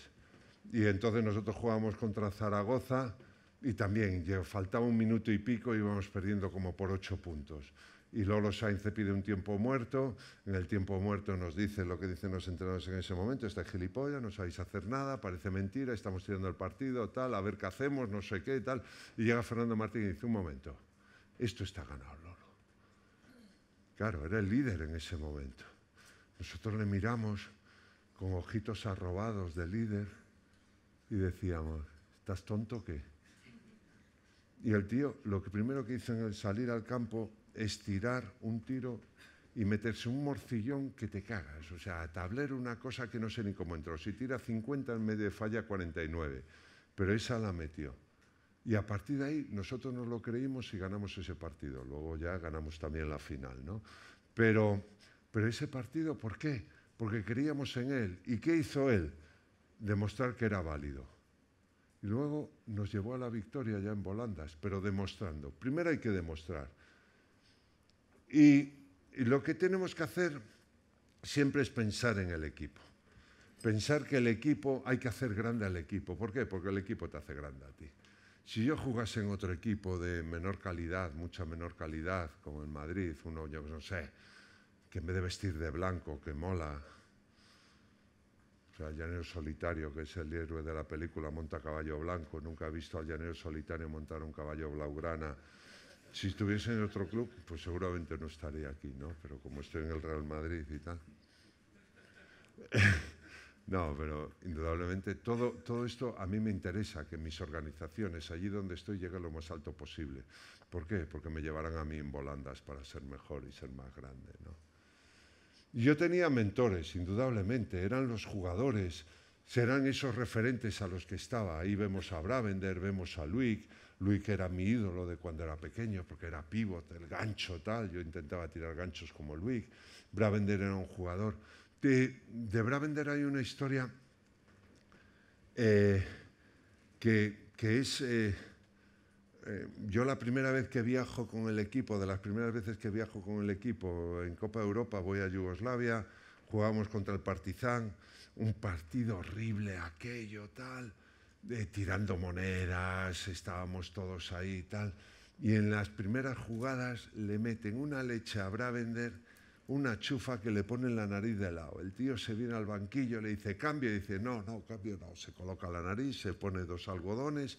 A: Y entonces nosotros jugamos contra Zaragoza y también faltaba un minuto y pico y íbamos perdiendo como por ocho puntos y Lolo Sainz te pide un tiempo muerto, en el tiempo muerto nos dice lo que dicen los entrenadores en ese momento, está gilipollas, no sabéis hacer nada, parece mentira, estamos tirando el partido, tal, a ver qué hacemos, no sé qué tal, y llega Fernando Martín y dice, un momento, esto está ganado, Lolo. Claro, era el líder en ese momento. Nosotros le miramos con ojitos arrobados de líder y decíamos, ¿estás tonto o qué? Y el tío, lo que primero que hizo en el salir al campo estirar un tiro y meterse un morcillón que te cagas. O sea, a tablero una cosa que no sé ni cómo entró. Si tira 50 en medio de falla 49, pero esa la metió. Y a partir de ahí nosotros nos lo creímos y ganamos ese partido. Luego ya ganamos también la final, ¿no? Pero, pero ese partido, ¿por qué? Porque creíamos en él. ¿Y qué hizo él? Demostrar que era válido. Y luego nos llevó a la victoria ya en volandas, pero demostrando. Primero hay que demostrar. Y lo que tenemos que hacer siempre es pensar en el equipo. Pensar que el equipo, hay que hacer grande al equipo. ¿Por qué? Porque el equipo te hace grande a ti. Si yo jugase en otro equipo de menor calidad, mucha menor calidad, como en Madrid, uno, yo no sé, que en vez de vestir de blanco, que mola, o sea, Llanero Solitario, que es el héroe de la película, monta caballo blanco. Nunca he visto al Llanero Solitario montar un caballo blaugrana si estuviese en otro club, pues seguramente no estaría aquí, ¿no? Pero como estoy en el Real Madrid y tal. [LAUGHS] No, pero indudablemente todo, todo esto a mí me interesa, que mis organizaciones, allí donde estoy, lleguen lo más alto posible. ¿Por qué? Porque me llevarán a mí en volandas para ser mejor y ser más grande. ¿no? Yo tenía mentores, indudablemente, eran los jugadores, serán esos referentes a los que estaba. Ahí vemos a Bravender, vemos a Luik, Luis, que era mi ídolo de cuando era pequeño, porque era pívot, el gancho tal, yo intentaba tirar ganchos como Luis. Bravender era un jugador. De, de Bravender hay una historia eh, que, que, es... Eh, eh, yo la primera vez que viajo con el equipo, de las primeras veces que viajo con el equipo en Copa Europa, voy a Yugoslavia, jugamos contra el Partizan, un partido horrible aquello, tal tirando monedas, estábamos todos ahí y tal. Y en las primeras jugadas le meten una leche a Bravender, una chufa que le pone la nariz de lado. El tío se viene al banquillo, le dice cambio, dice no, no, cambio no. Se coloca la nariz, se pone dos algodones,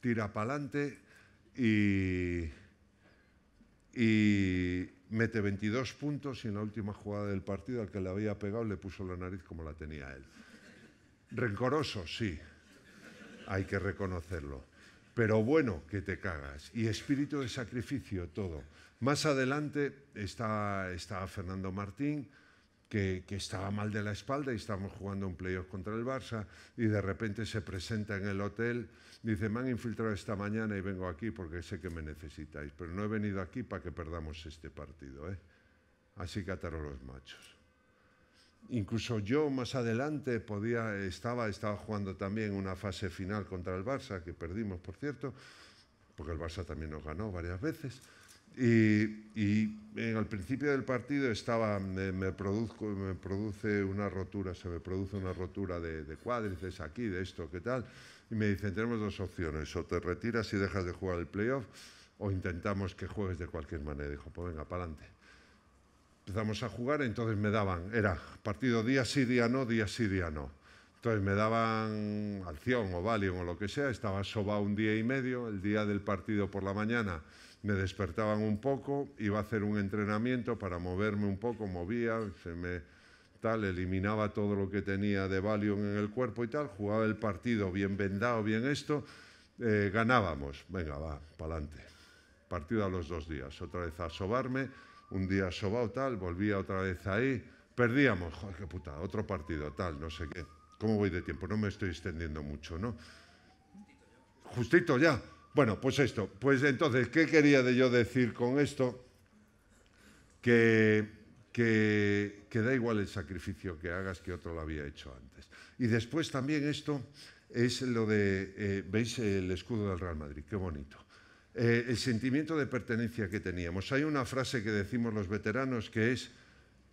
A: tira para adelante y, y mete 22 puntos y en la última jugada del partido al que le había pegado le puso la nariz como la tenía él. Rencoroso, sí, hay que reconocerlo. Pero bueno, que te cagas. Y espíritu de sacrificio, todo. Más adelante está, Fernando Martín, que, estaba mal de la espalda y estábamos jugando un playoff contra el Barça y de repente se presenta en el hotel, dice, me han infiltrado esta mañana y vengo aquí porque sé que me necesitáis, pero no he venido aquí para que perdamos este partido. ¿eh? Así que los machos. Incluso yo más adelante podía, estaba, estaba jugando también una fase final contra el Barça, que perdimos, por cierto, porque el Barça también nos ganó varias veces. Y, al en principio del partido estaba, me, me produce una rotura, se me produce una rotura de, de cuádriceps aquí, de esto, ¿qué tal? Y me dicen, tenemos dos opciones, o te retiras y dejas de jugar el playoff, o intentamos que juegues de cualquier manera. Y dijo, pues venga, para adelante empezamos a jugar, entonces me daban, era partido día sí, día no, día sí, día no. Entonces me daban Alción o Valium o lo que sea, estaba soba un día y medio, el día del partido por la mañana me despertaban un poco, iba a hacer un entrenamiento para moverme un poco, movía, se me tal, eliminaba todo lo que tenía de Valium en el cuerpo y tal, jugaba el partido bien vendado, bien esto, eh, ganábamos, venga, va, para adelante. Partido a los dos días, otra vez a sobarme, un día sobao tal, volvía otra vez ahí, perdíamos, joder, qué puta, otro partido tal, no sé qué. ¿Cómo voy de tiempo? No me estoy extendiendo mucho, ¿no? Justito ya. Bueno, pues esto. Pues entonces, ¿qué quería de yo decir con esto? Que que, da igual el sacrificio que hagas que otro lo había hecho antes. Y después también esto es lo de, eh, ¿veis el escudo del Real Madrid? Qué bonito. Eh, el sentimiento de pertenencia que teníamos. Hay una frase que decimos los veteranos que es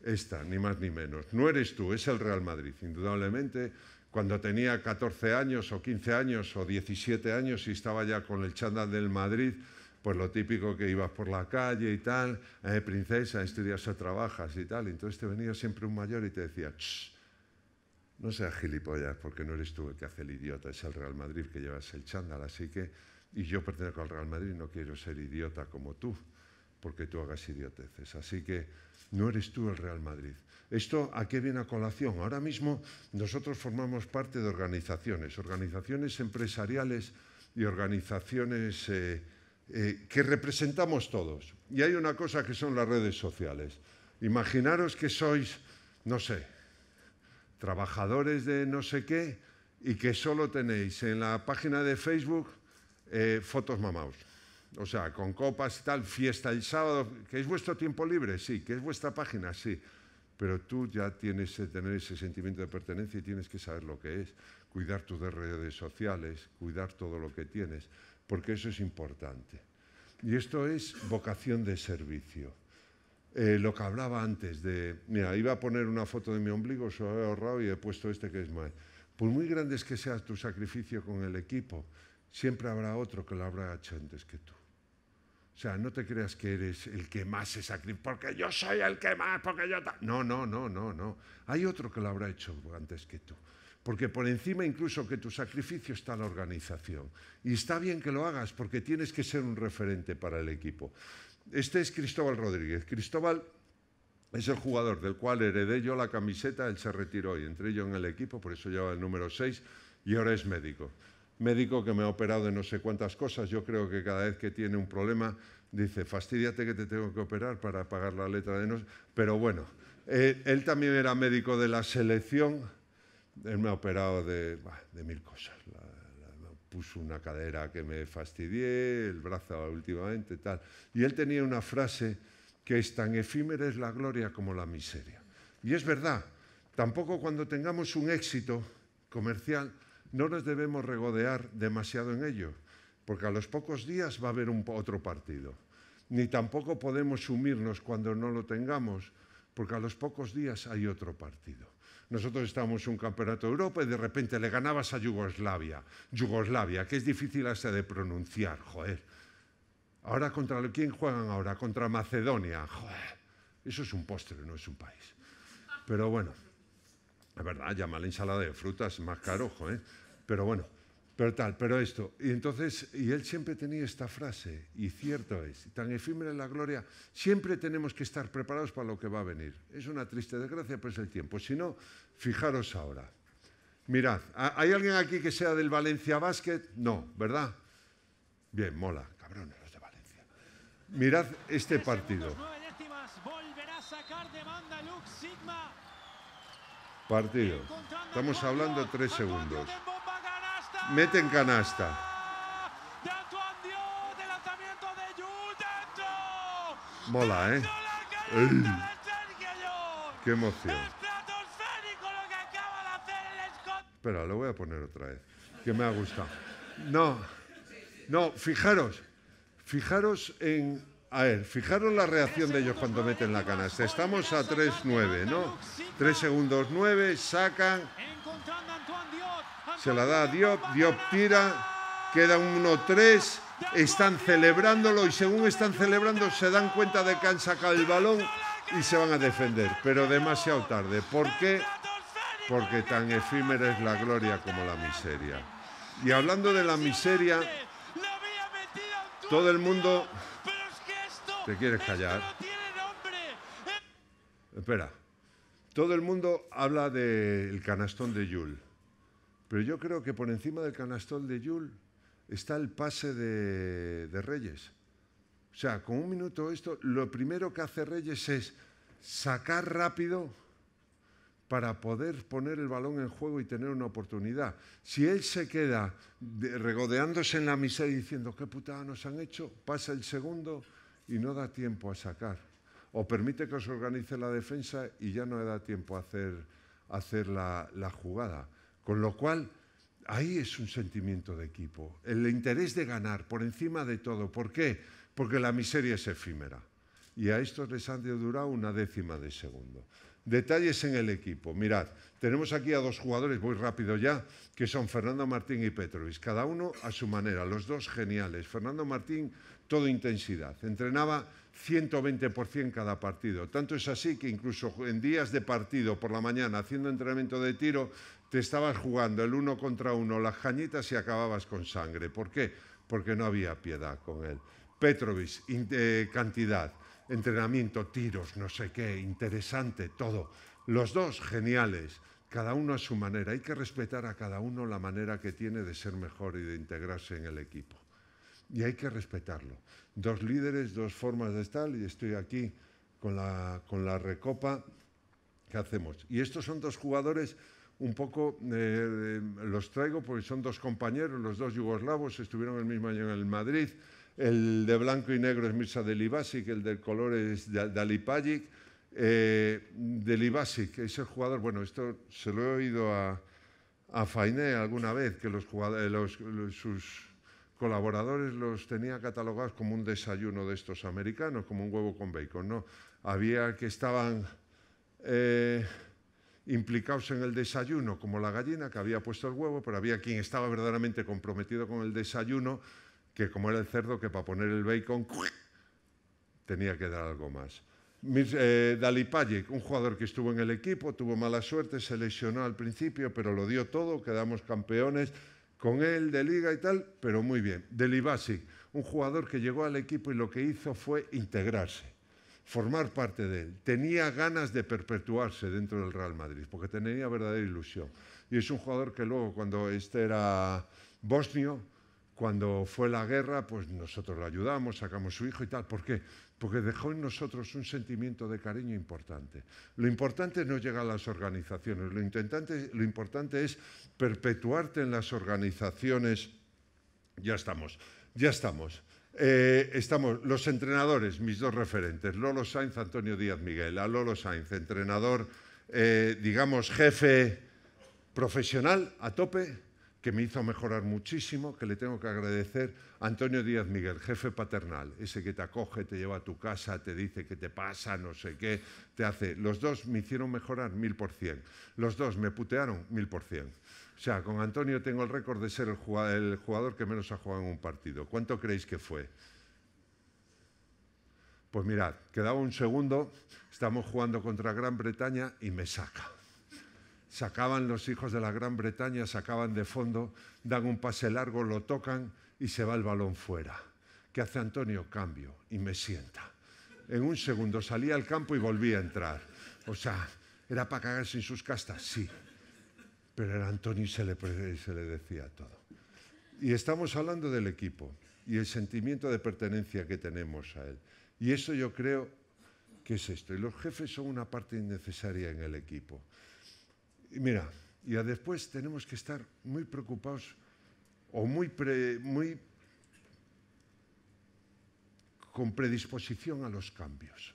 A: esta, ni más ni menos. No eres tú, es el Real Madrid. Indudablemente, cuando tenía 14 años o 15 años o 17 años y estaba ya con el chándal del Madrid, pues lo típico que ibas por la calle y tal, eh, princesa, estudias o trabajas y tal. Entonces te venía siempre un mayor y te decía, no seas gilipollas porque no eres tú el que hace el idiota, es el Real Madrid que llevas el chándal. Así que y yo pertenezco al Real Madrid, no quiero ser idiota como tú, porque tú hagas idioteces. Así que no eres tú el Real Madrid. ¿Esto a qué viene a colación? Ahora mismo nosotros formamos parte de organizaciones, organizaciones empresariales y organizaciones eh, eh, que representamos todos. Y hay una cosa que son las redes sociales. Imaginaros que sois, no sé, trabajadores de no sé qué y que solo tenéis en la página de Facebook eh, fotos mamados. O sea, con copas y tal, fiesta el sábado, que es vuestro tiempo libre, sí, que es vuestra página, sí. Pero tú ya tienes que tener ese sentimiento de pertenencia y tienes que saber lo que es, cuidar tus redes sociales, cuidar todo lo que tienes, porque eso es importante. Y esto es vocación de servicio. Eh, lo que hablaba antes de, mira, iba a poner una foto de mi ombligo, se lo he ahorrado y he puesto este que es más. Por muy grandes que sea tu sacrificio con el equipo, siempre habrá otro que lo habrá hecho antes que tú. O sea, no te creas que eres el que más se sacrifica, porque yo soy el que más, porque yo... No, no, no, no, no. Hay otro que lo habrá hecho antes que tú. Porque por encima incluso que tu sacrificio está la organización. Y está bien que lo hagas porque tienes que ser un referente para el equipo. Este es Cristóbal Rodríguez. Cristóbal es el jugador del cual heredé yo la camiseta, él se retiró y entré yo en el equipo, por eso lleva el número 6 y ahora es médico médico que me ha operado de no sé cuántas cosas, yo creo que cada vez que tiene un problema dice, fastidiate que te tengo que operar para pagar la letra de no... Pero bueno, él también era médico de la selección, él me ha operado de, mil cosas. puso una cadera que me fastidié, el brazo últimamente, tal. Y él tenía una frase que es tan efímera es la gloria como la miseria. Y es verdad, tampoco cuando tengamos un éxito comercial no nos debemos regodear demasiado en ello, porque a los pocos días va a haber otro partido. Ni tampoco podemos sumirnos cuando no lo tengamos, porque a los pocos días hay otro partido. Nosotros estábamos en un campeonato de Europa y de repente le ganabas a Yugoslavia. Yugoslavia, que es difícil hasta de pronunciar, joder. Ahora contra quién juegan ahora? Contra Macedonia. Joder. Eso es un postre, no es un país. Pero bueno. La verdad, llama la ensalada de frutas, más carojo, ¿eh? Pero bueno, pero tal, pero esto. Y entonces, y él siempre tenía esta frase, y cierto es, tan efímera es la gloria, siempre tenemos que estar preparados para lo que va a venir. Es una triste desgracia, pero es el tiempo. Si no, fijaros ahora. Mirad, ¿hay alguien aquí que sea del Valencia Basket? No, ¿verdad? Bien, mola, cabrones los de Valencia. Mirad este partido. Partido. Estamos hablando tres segundos. Meten canasta. Mola, ¿eh? ¡Qué emoción! Espera, lo voy a poner otra vez, que me ha gustado. No, no, fijaros, fijaros en... A ver, fijaros la reacción de ellos cuando meten la canasta. Estamos a 3-9, ¿no? Tres segundos nueve, sacan. Se la da a Diop, Diop tira, queda 1-3, están celebrándolo y según están celebrando se dan cuenta de que han sacado el balón y se van a defender, pero demasiado tarde. ¿Por qué? Porque tan efímera es la gloria como la miseria. Y hablando de la miseria, todo el mundo... ¿Te quieres callar? Espera. Todo el mundo habla del canastón de Yul, pero yo creo que por encima del canastón de Yul está el pase de, de Reyes. O sea, con un minuto esto, lo primero que hace Reyes es sacar rápido para poder poner el balón en juego y tener una oportunidad. Si él se queda regodeándose en la miseria diciendo, qué putada nos han hecho, pasa el segundo y no da tiempo a sacar o permite que os organice la defensa y ya no le da tiempo a hacer, hacer la, jugada. Con lo cual, ahí es un sentimiento de equipo, el interés de ganar por encima de todo. ¿Por qué? Porque la miseria es efímera. Y a estos les han durado una décima de segundo. Detalles en el equipo. Mirad, tenemos aquí a dos jugadores, voy rápido ya, que son Fernando Martín y Petrovic. Cada uno a su manera, los dos geniales. Fernando Martín, todo intensidad. Entrenaba 120% cada partido. Tanto es así que incluso en días de partido por la mañana haciendo entrenamiento de tiro, te estabas jugando el uno contra uno, las jañitas y acababas con sangre. ¿Por qué? Porque no había piedad con él. Petrovic, eh, cantidad, entrenamiento, tiros, no sé qué, interesante, todo. Los dos geniales, cada uno a su manera. Hay que respetar a cada uno la manera que tiene de ser mejor y de integrarse en el equipo y hay que respetarlo. Dos líderes, dos formas de estar y estoy aquí con la, con la recopa que hacemos. Y estos son dos jugadores un poco, eh, los traigo porque son dos compañeros, los dos yugoslavos, estuvieron el mismo año en el Madrid. El de blanco y negro es Mirza Delibasic, el del color es Dalipagic. Eh, Delibasic es el jugador, bueno, esto se lo he oído a, a Fainé alguna vez, que los, los, los sus colaboradores los tenía catalogados como un desayuno de estos americanos, como un huevo con bacon, no. Había que estaban eh, implicados en el desayuno, como la gallina que había puesto el huevo, pero había quien estaba verdaderamente comprometido con el desayuno, que como era el cerdo, que para poner el bacon tenía que dar algo más. Eh, un jugador que estuvo en el equipo, tuvo mala suerte, se lesionó al principio, pero lo dio todo, quedamos campeones con él de liga y tal, pero muy bien. Delibasi, un jugador que llegó al equipo y lo que hizo fue integrarse, formar parte de él. Tenía ganas de perpetuarse dentro del Real Madrid, porque tenía verdadera ilusión. Y es un jugador que luego, cuando este era bosnio, cuando fue la guerra, pues nosotros lo ayudamos, sacamos su hijo y tal. ¿Por qué? porque dejó en nosotros un sentimiento de cariño importante. Lo importante no llega a las organizaciones, lo, lo importante es perpetuarte en las organizaciones. Ya estamos, ya estamos. Eh, estamos los entrenadores, mis dos referentes, Lolo Sainz, Antonio Díaz Miguel. A Lolo Sainz, entrenador, eh, digamos, jefe profesional a tope, que me hizo mejorar muchísimo, que le tengo que agradecer, Antonio Díaz Miguel, jefe paternal, ese que te acoge, te lleva a tu casa, te dice qué te pasa, no sé qué, te hace. Los dos me hicieron mejorar mil por cien. Los dos me putearon mil por cien. O sea, con Antonio tengo el récord de ser el jugador que menos ha jugado en un partido. ¿Cuánto creéis que fue? Pues mirad, quedaba un segundo, estamos jugando contra Gran Bretaña y me saca sacaban los hijos de la Gran Bretaña, sacaban de fondo, dan un pase largo, lo tocan y se va el balón fuera. ¿Qué hace Antonio? Cambio y me sienta. En un segundo salía al campo y volvía a entrar. O sea, ¿era para cagarse sin sus castas? Sí. Pero era Antonio y se le, se le decía todo. Y estamos hablando del equipo y el sentimiento de pertenencia que tenemos a él. Y eso yo creo que es esto. Y los jefes son una parte innecesaria en el equipo. Y mira, y después tenemos que estar muy preocupados o muy, muy con predisposición a los cambios.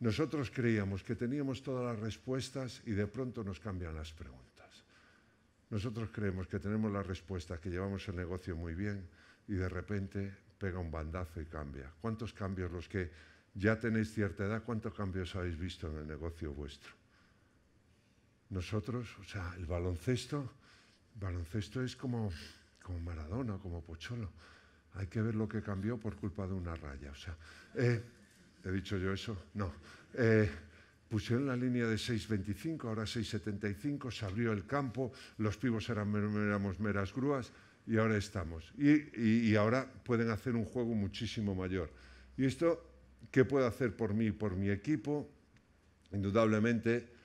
A: Nosotros creíamos que teníamos todas las respuestas y de pronto nos cambian las preguntas. Nosotros creemos que tenemos las respuestas, que llevamos el negocio muy bien y de repente pega un bandazo y cambia. ¿Cuántos cambios los que ya tenéis cierta edad, cuántos cambios habéis visto en el negocio vuestro? Nosotros, o sea, el baloncesto, baloncesto es como, como Maradona, como Pocholo. Hay que ver lo que cambió por culpa de una raya. O sea, eh, ¿he dicho yo eso? No. Eh, pusieron la línea de 6.25, ahora 6.75, se abrió el campo, los pibos eran, éramos meras grúas y ahora estamos. Y, ahora pueden hacer un juego muchísimo mayor. ¿Y esto qué puedo hacer por mí y por mi equipo? Indudablemente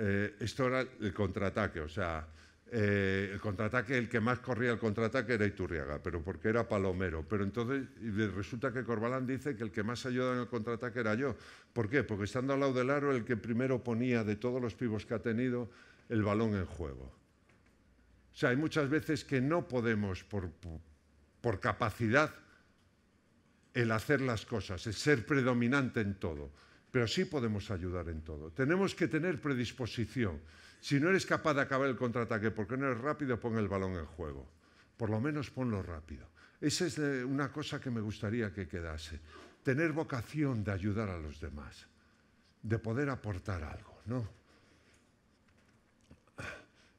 A: eh, esto era el contraataque, o sea, eh, el contraataque, el que más corría el contraataque era Iturriaga, pero porque era Palomero. Pero entonces resulta que Corbalán dice que el que más ayudaba en el contraataque era yo. ¿Por qué? Porque estando al lado del aro, el que primero ponía de todos los pibos que ha tenido el balón en juego. O sea, hay muchas veces que no podemos, por, por capacidad, el hacer las cosas, el ser predominante en todo. Pero sí podemos ayudar en todo. Tenemos que tener predisposición. Si no eres capaz de acabar el contraataque porque no eres rápido, pon el balón en juego. Por lo menos ponlo rápido. Esa es eh, una cosa que me gustaría que quedase. Tener vocación de ayudar a los demás, de poder aportar algo, ¿no?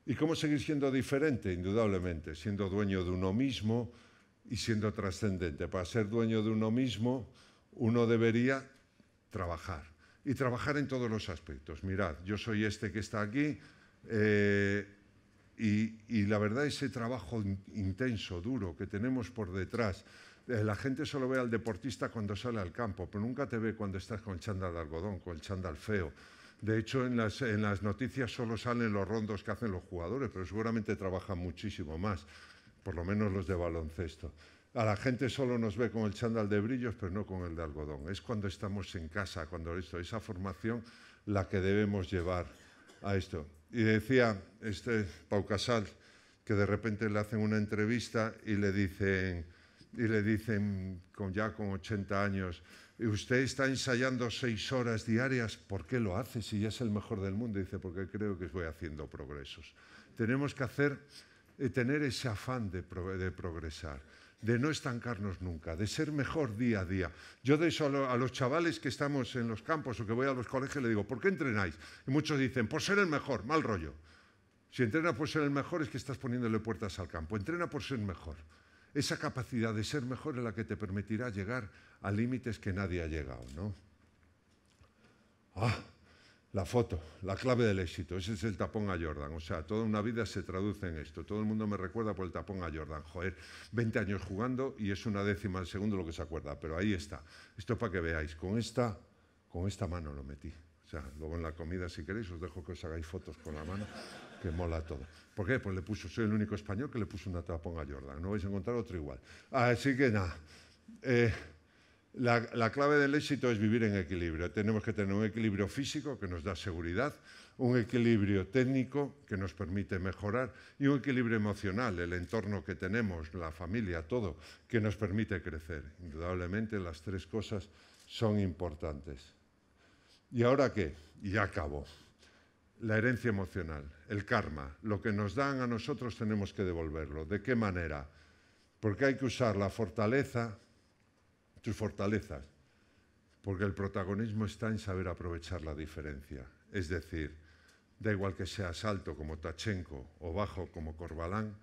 A: ¿Y cómo seguir siendo diferente? Indudablemente, siendo dueño de uno mismo y siendo trascendente. Para ser dueño de uno mismo, uno debería trabajar. Y trabajar en todos los aspectos. Mirad, yo soy este que está aquí eh, y, la verdad ese trabajo intenso, duro que tenemos por detrás. Eh, la gente solo ve al deportista cuando sale al campo, pero nunca te ve cuando estás con chándal de algodón, con el chándal feo. De hecho, en las, en las noticias solo salen los rondos que hacen los jugadores, pero seguramente trabajan muchísimo más, por lo menos los de baloncesto. A la gente solo nos ve con el chándal de brillos, pero no con el de algodón. Es cuando estamos en casa, cuando esto, esa formación la que debemos llevar a esto. Y decía este Pau Casal que de repente le hacen una entrevista y le dicen, y le dicen con, ya con 80 años, usted está ensayando seis horas diarias, ¿por qué lo hace si ya es el mejor del mundo? dice, porque creo que voy haciendo progresos. Tenemos que hacer, eh, tener ese afán de progresar de no estancarnos nunca, de ser mejor día a día. Yo de eso a, los chavales que estamos en los campos o que voy a los colegios le digo, ¿por qué entrenáis? Y muchos dicen, por ser el mejor, mal rollo. Si entrena por ser el mejor es que estás poniéndole puertas al campo, entrena por ser mejor. Esa capacidad de ser mejor es la que te permitirá llegar a límites que nadie ha llegado, ¿no? ¡Ah! La foto, la clave del éxito, ese es el tapón a Jordan. O sea, toda una vida se traduce en esto. Todo el mundo me recuerda por el tapón a Jordan. Joder, 20 años jugando y es una décima de segundo lo que se acuerda, pero ahí está. Esto para que veáis. Con esta, con esta mano lo metí. O sea, luego en la comida, si queréis, os dejo que os hagáis fotos con la mano, que mola todo. ¿Por qué? Pues le puso, soy el único español que le puso una tapón a Jordan. No vais a encontrar otro igual. Así que nada. Eh, la, clave del éxito es vivir en equilibrio. Tenemos que tener un equilibrio físico que nos da seguridad, un equilibrio técnico que nos permite mejorar y un equilibrio emocional, el entorno que tenemos, la familia, todo, que nos permite crecer. Indudablemente las tres cosas son importantes. ¿Y ahora qué? Y ya acabo. La herencia emocional, el karma, lo que nos dan a nosotros tenemos que devolverlo. ¿De qué manera? Porque hay que usar la fortaleza tus fortalezas, porque el protagonismo está en saber aprovechar la diferencia. Es decir, da igual que seas alto como Tachenko o bajo como Corbalán,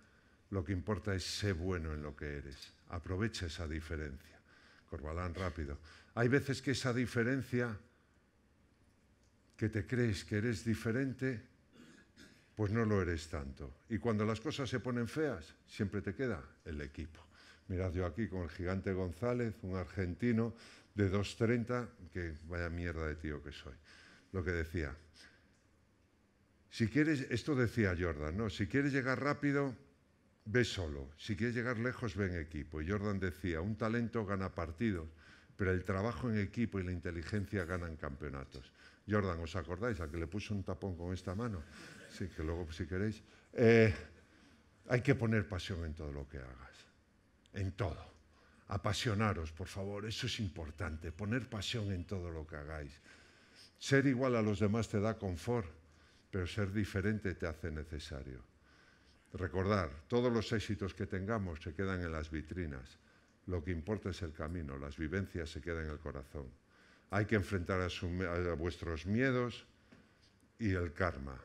A: lo que importa es ser bueno en lo que eres. Aprovecha esa diferencia. Corbalán rápido. Hay veces que esa diferencia que te crees que eres diferente, pues no lo eres tanto. Y cuando las cosas se ponen feas, siempre te queda el equipo. Mirad yo aquí con el gigante González, un argentino de 2.30, que vaya mierda de tío que soy. Lo que decía. Si quieres, esto decía Jordan, ¿no? Si quieres llegar rápido, ve solo. Si quieres llegar lejos, ve en equipo. Y Jordan decía, un talento gana partidos, pero el trabajo en equipo y la inteligencia ganan campeonatos. Jordan, ¿os acordáis? A que le puso un tapón con esta mano. Sí, que luego, si queréis. Eh, hay que poner pasión en todo lo que hagas en todo. Apasionaros, por favor, eso es importante, poner pasión en todo lo que hagáis. Ser igual a los demás te da confort, pero ser diferente te hace necesario. Recordar, todos los éxitos que tengamos se quedan en las vitrinas. Lo que importa es el camino, las vivencias se quedan en el corazón. Hay que enfrentar a, vuestros miedos y el karma.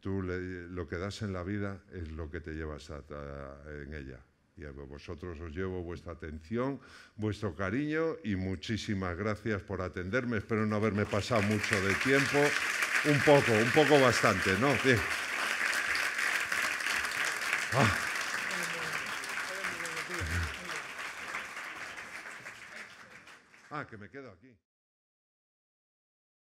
A: Tú lo que das en la vida es lo que te llevas en ella. Y a vosotros os llevo vuestra atención, vuestro cariño y muchísimas gracias por atenderme. Espero no haberme pasado mucho de tiempo. Un poco, un poco bastante, ¿no? Ah. ah, que me quedo aquí.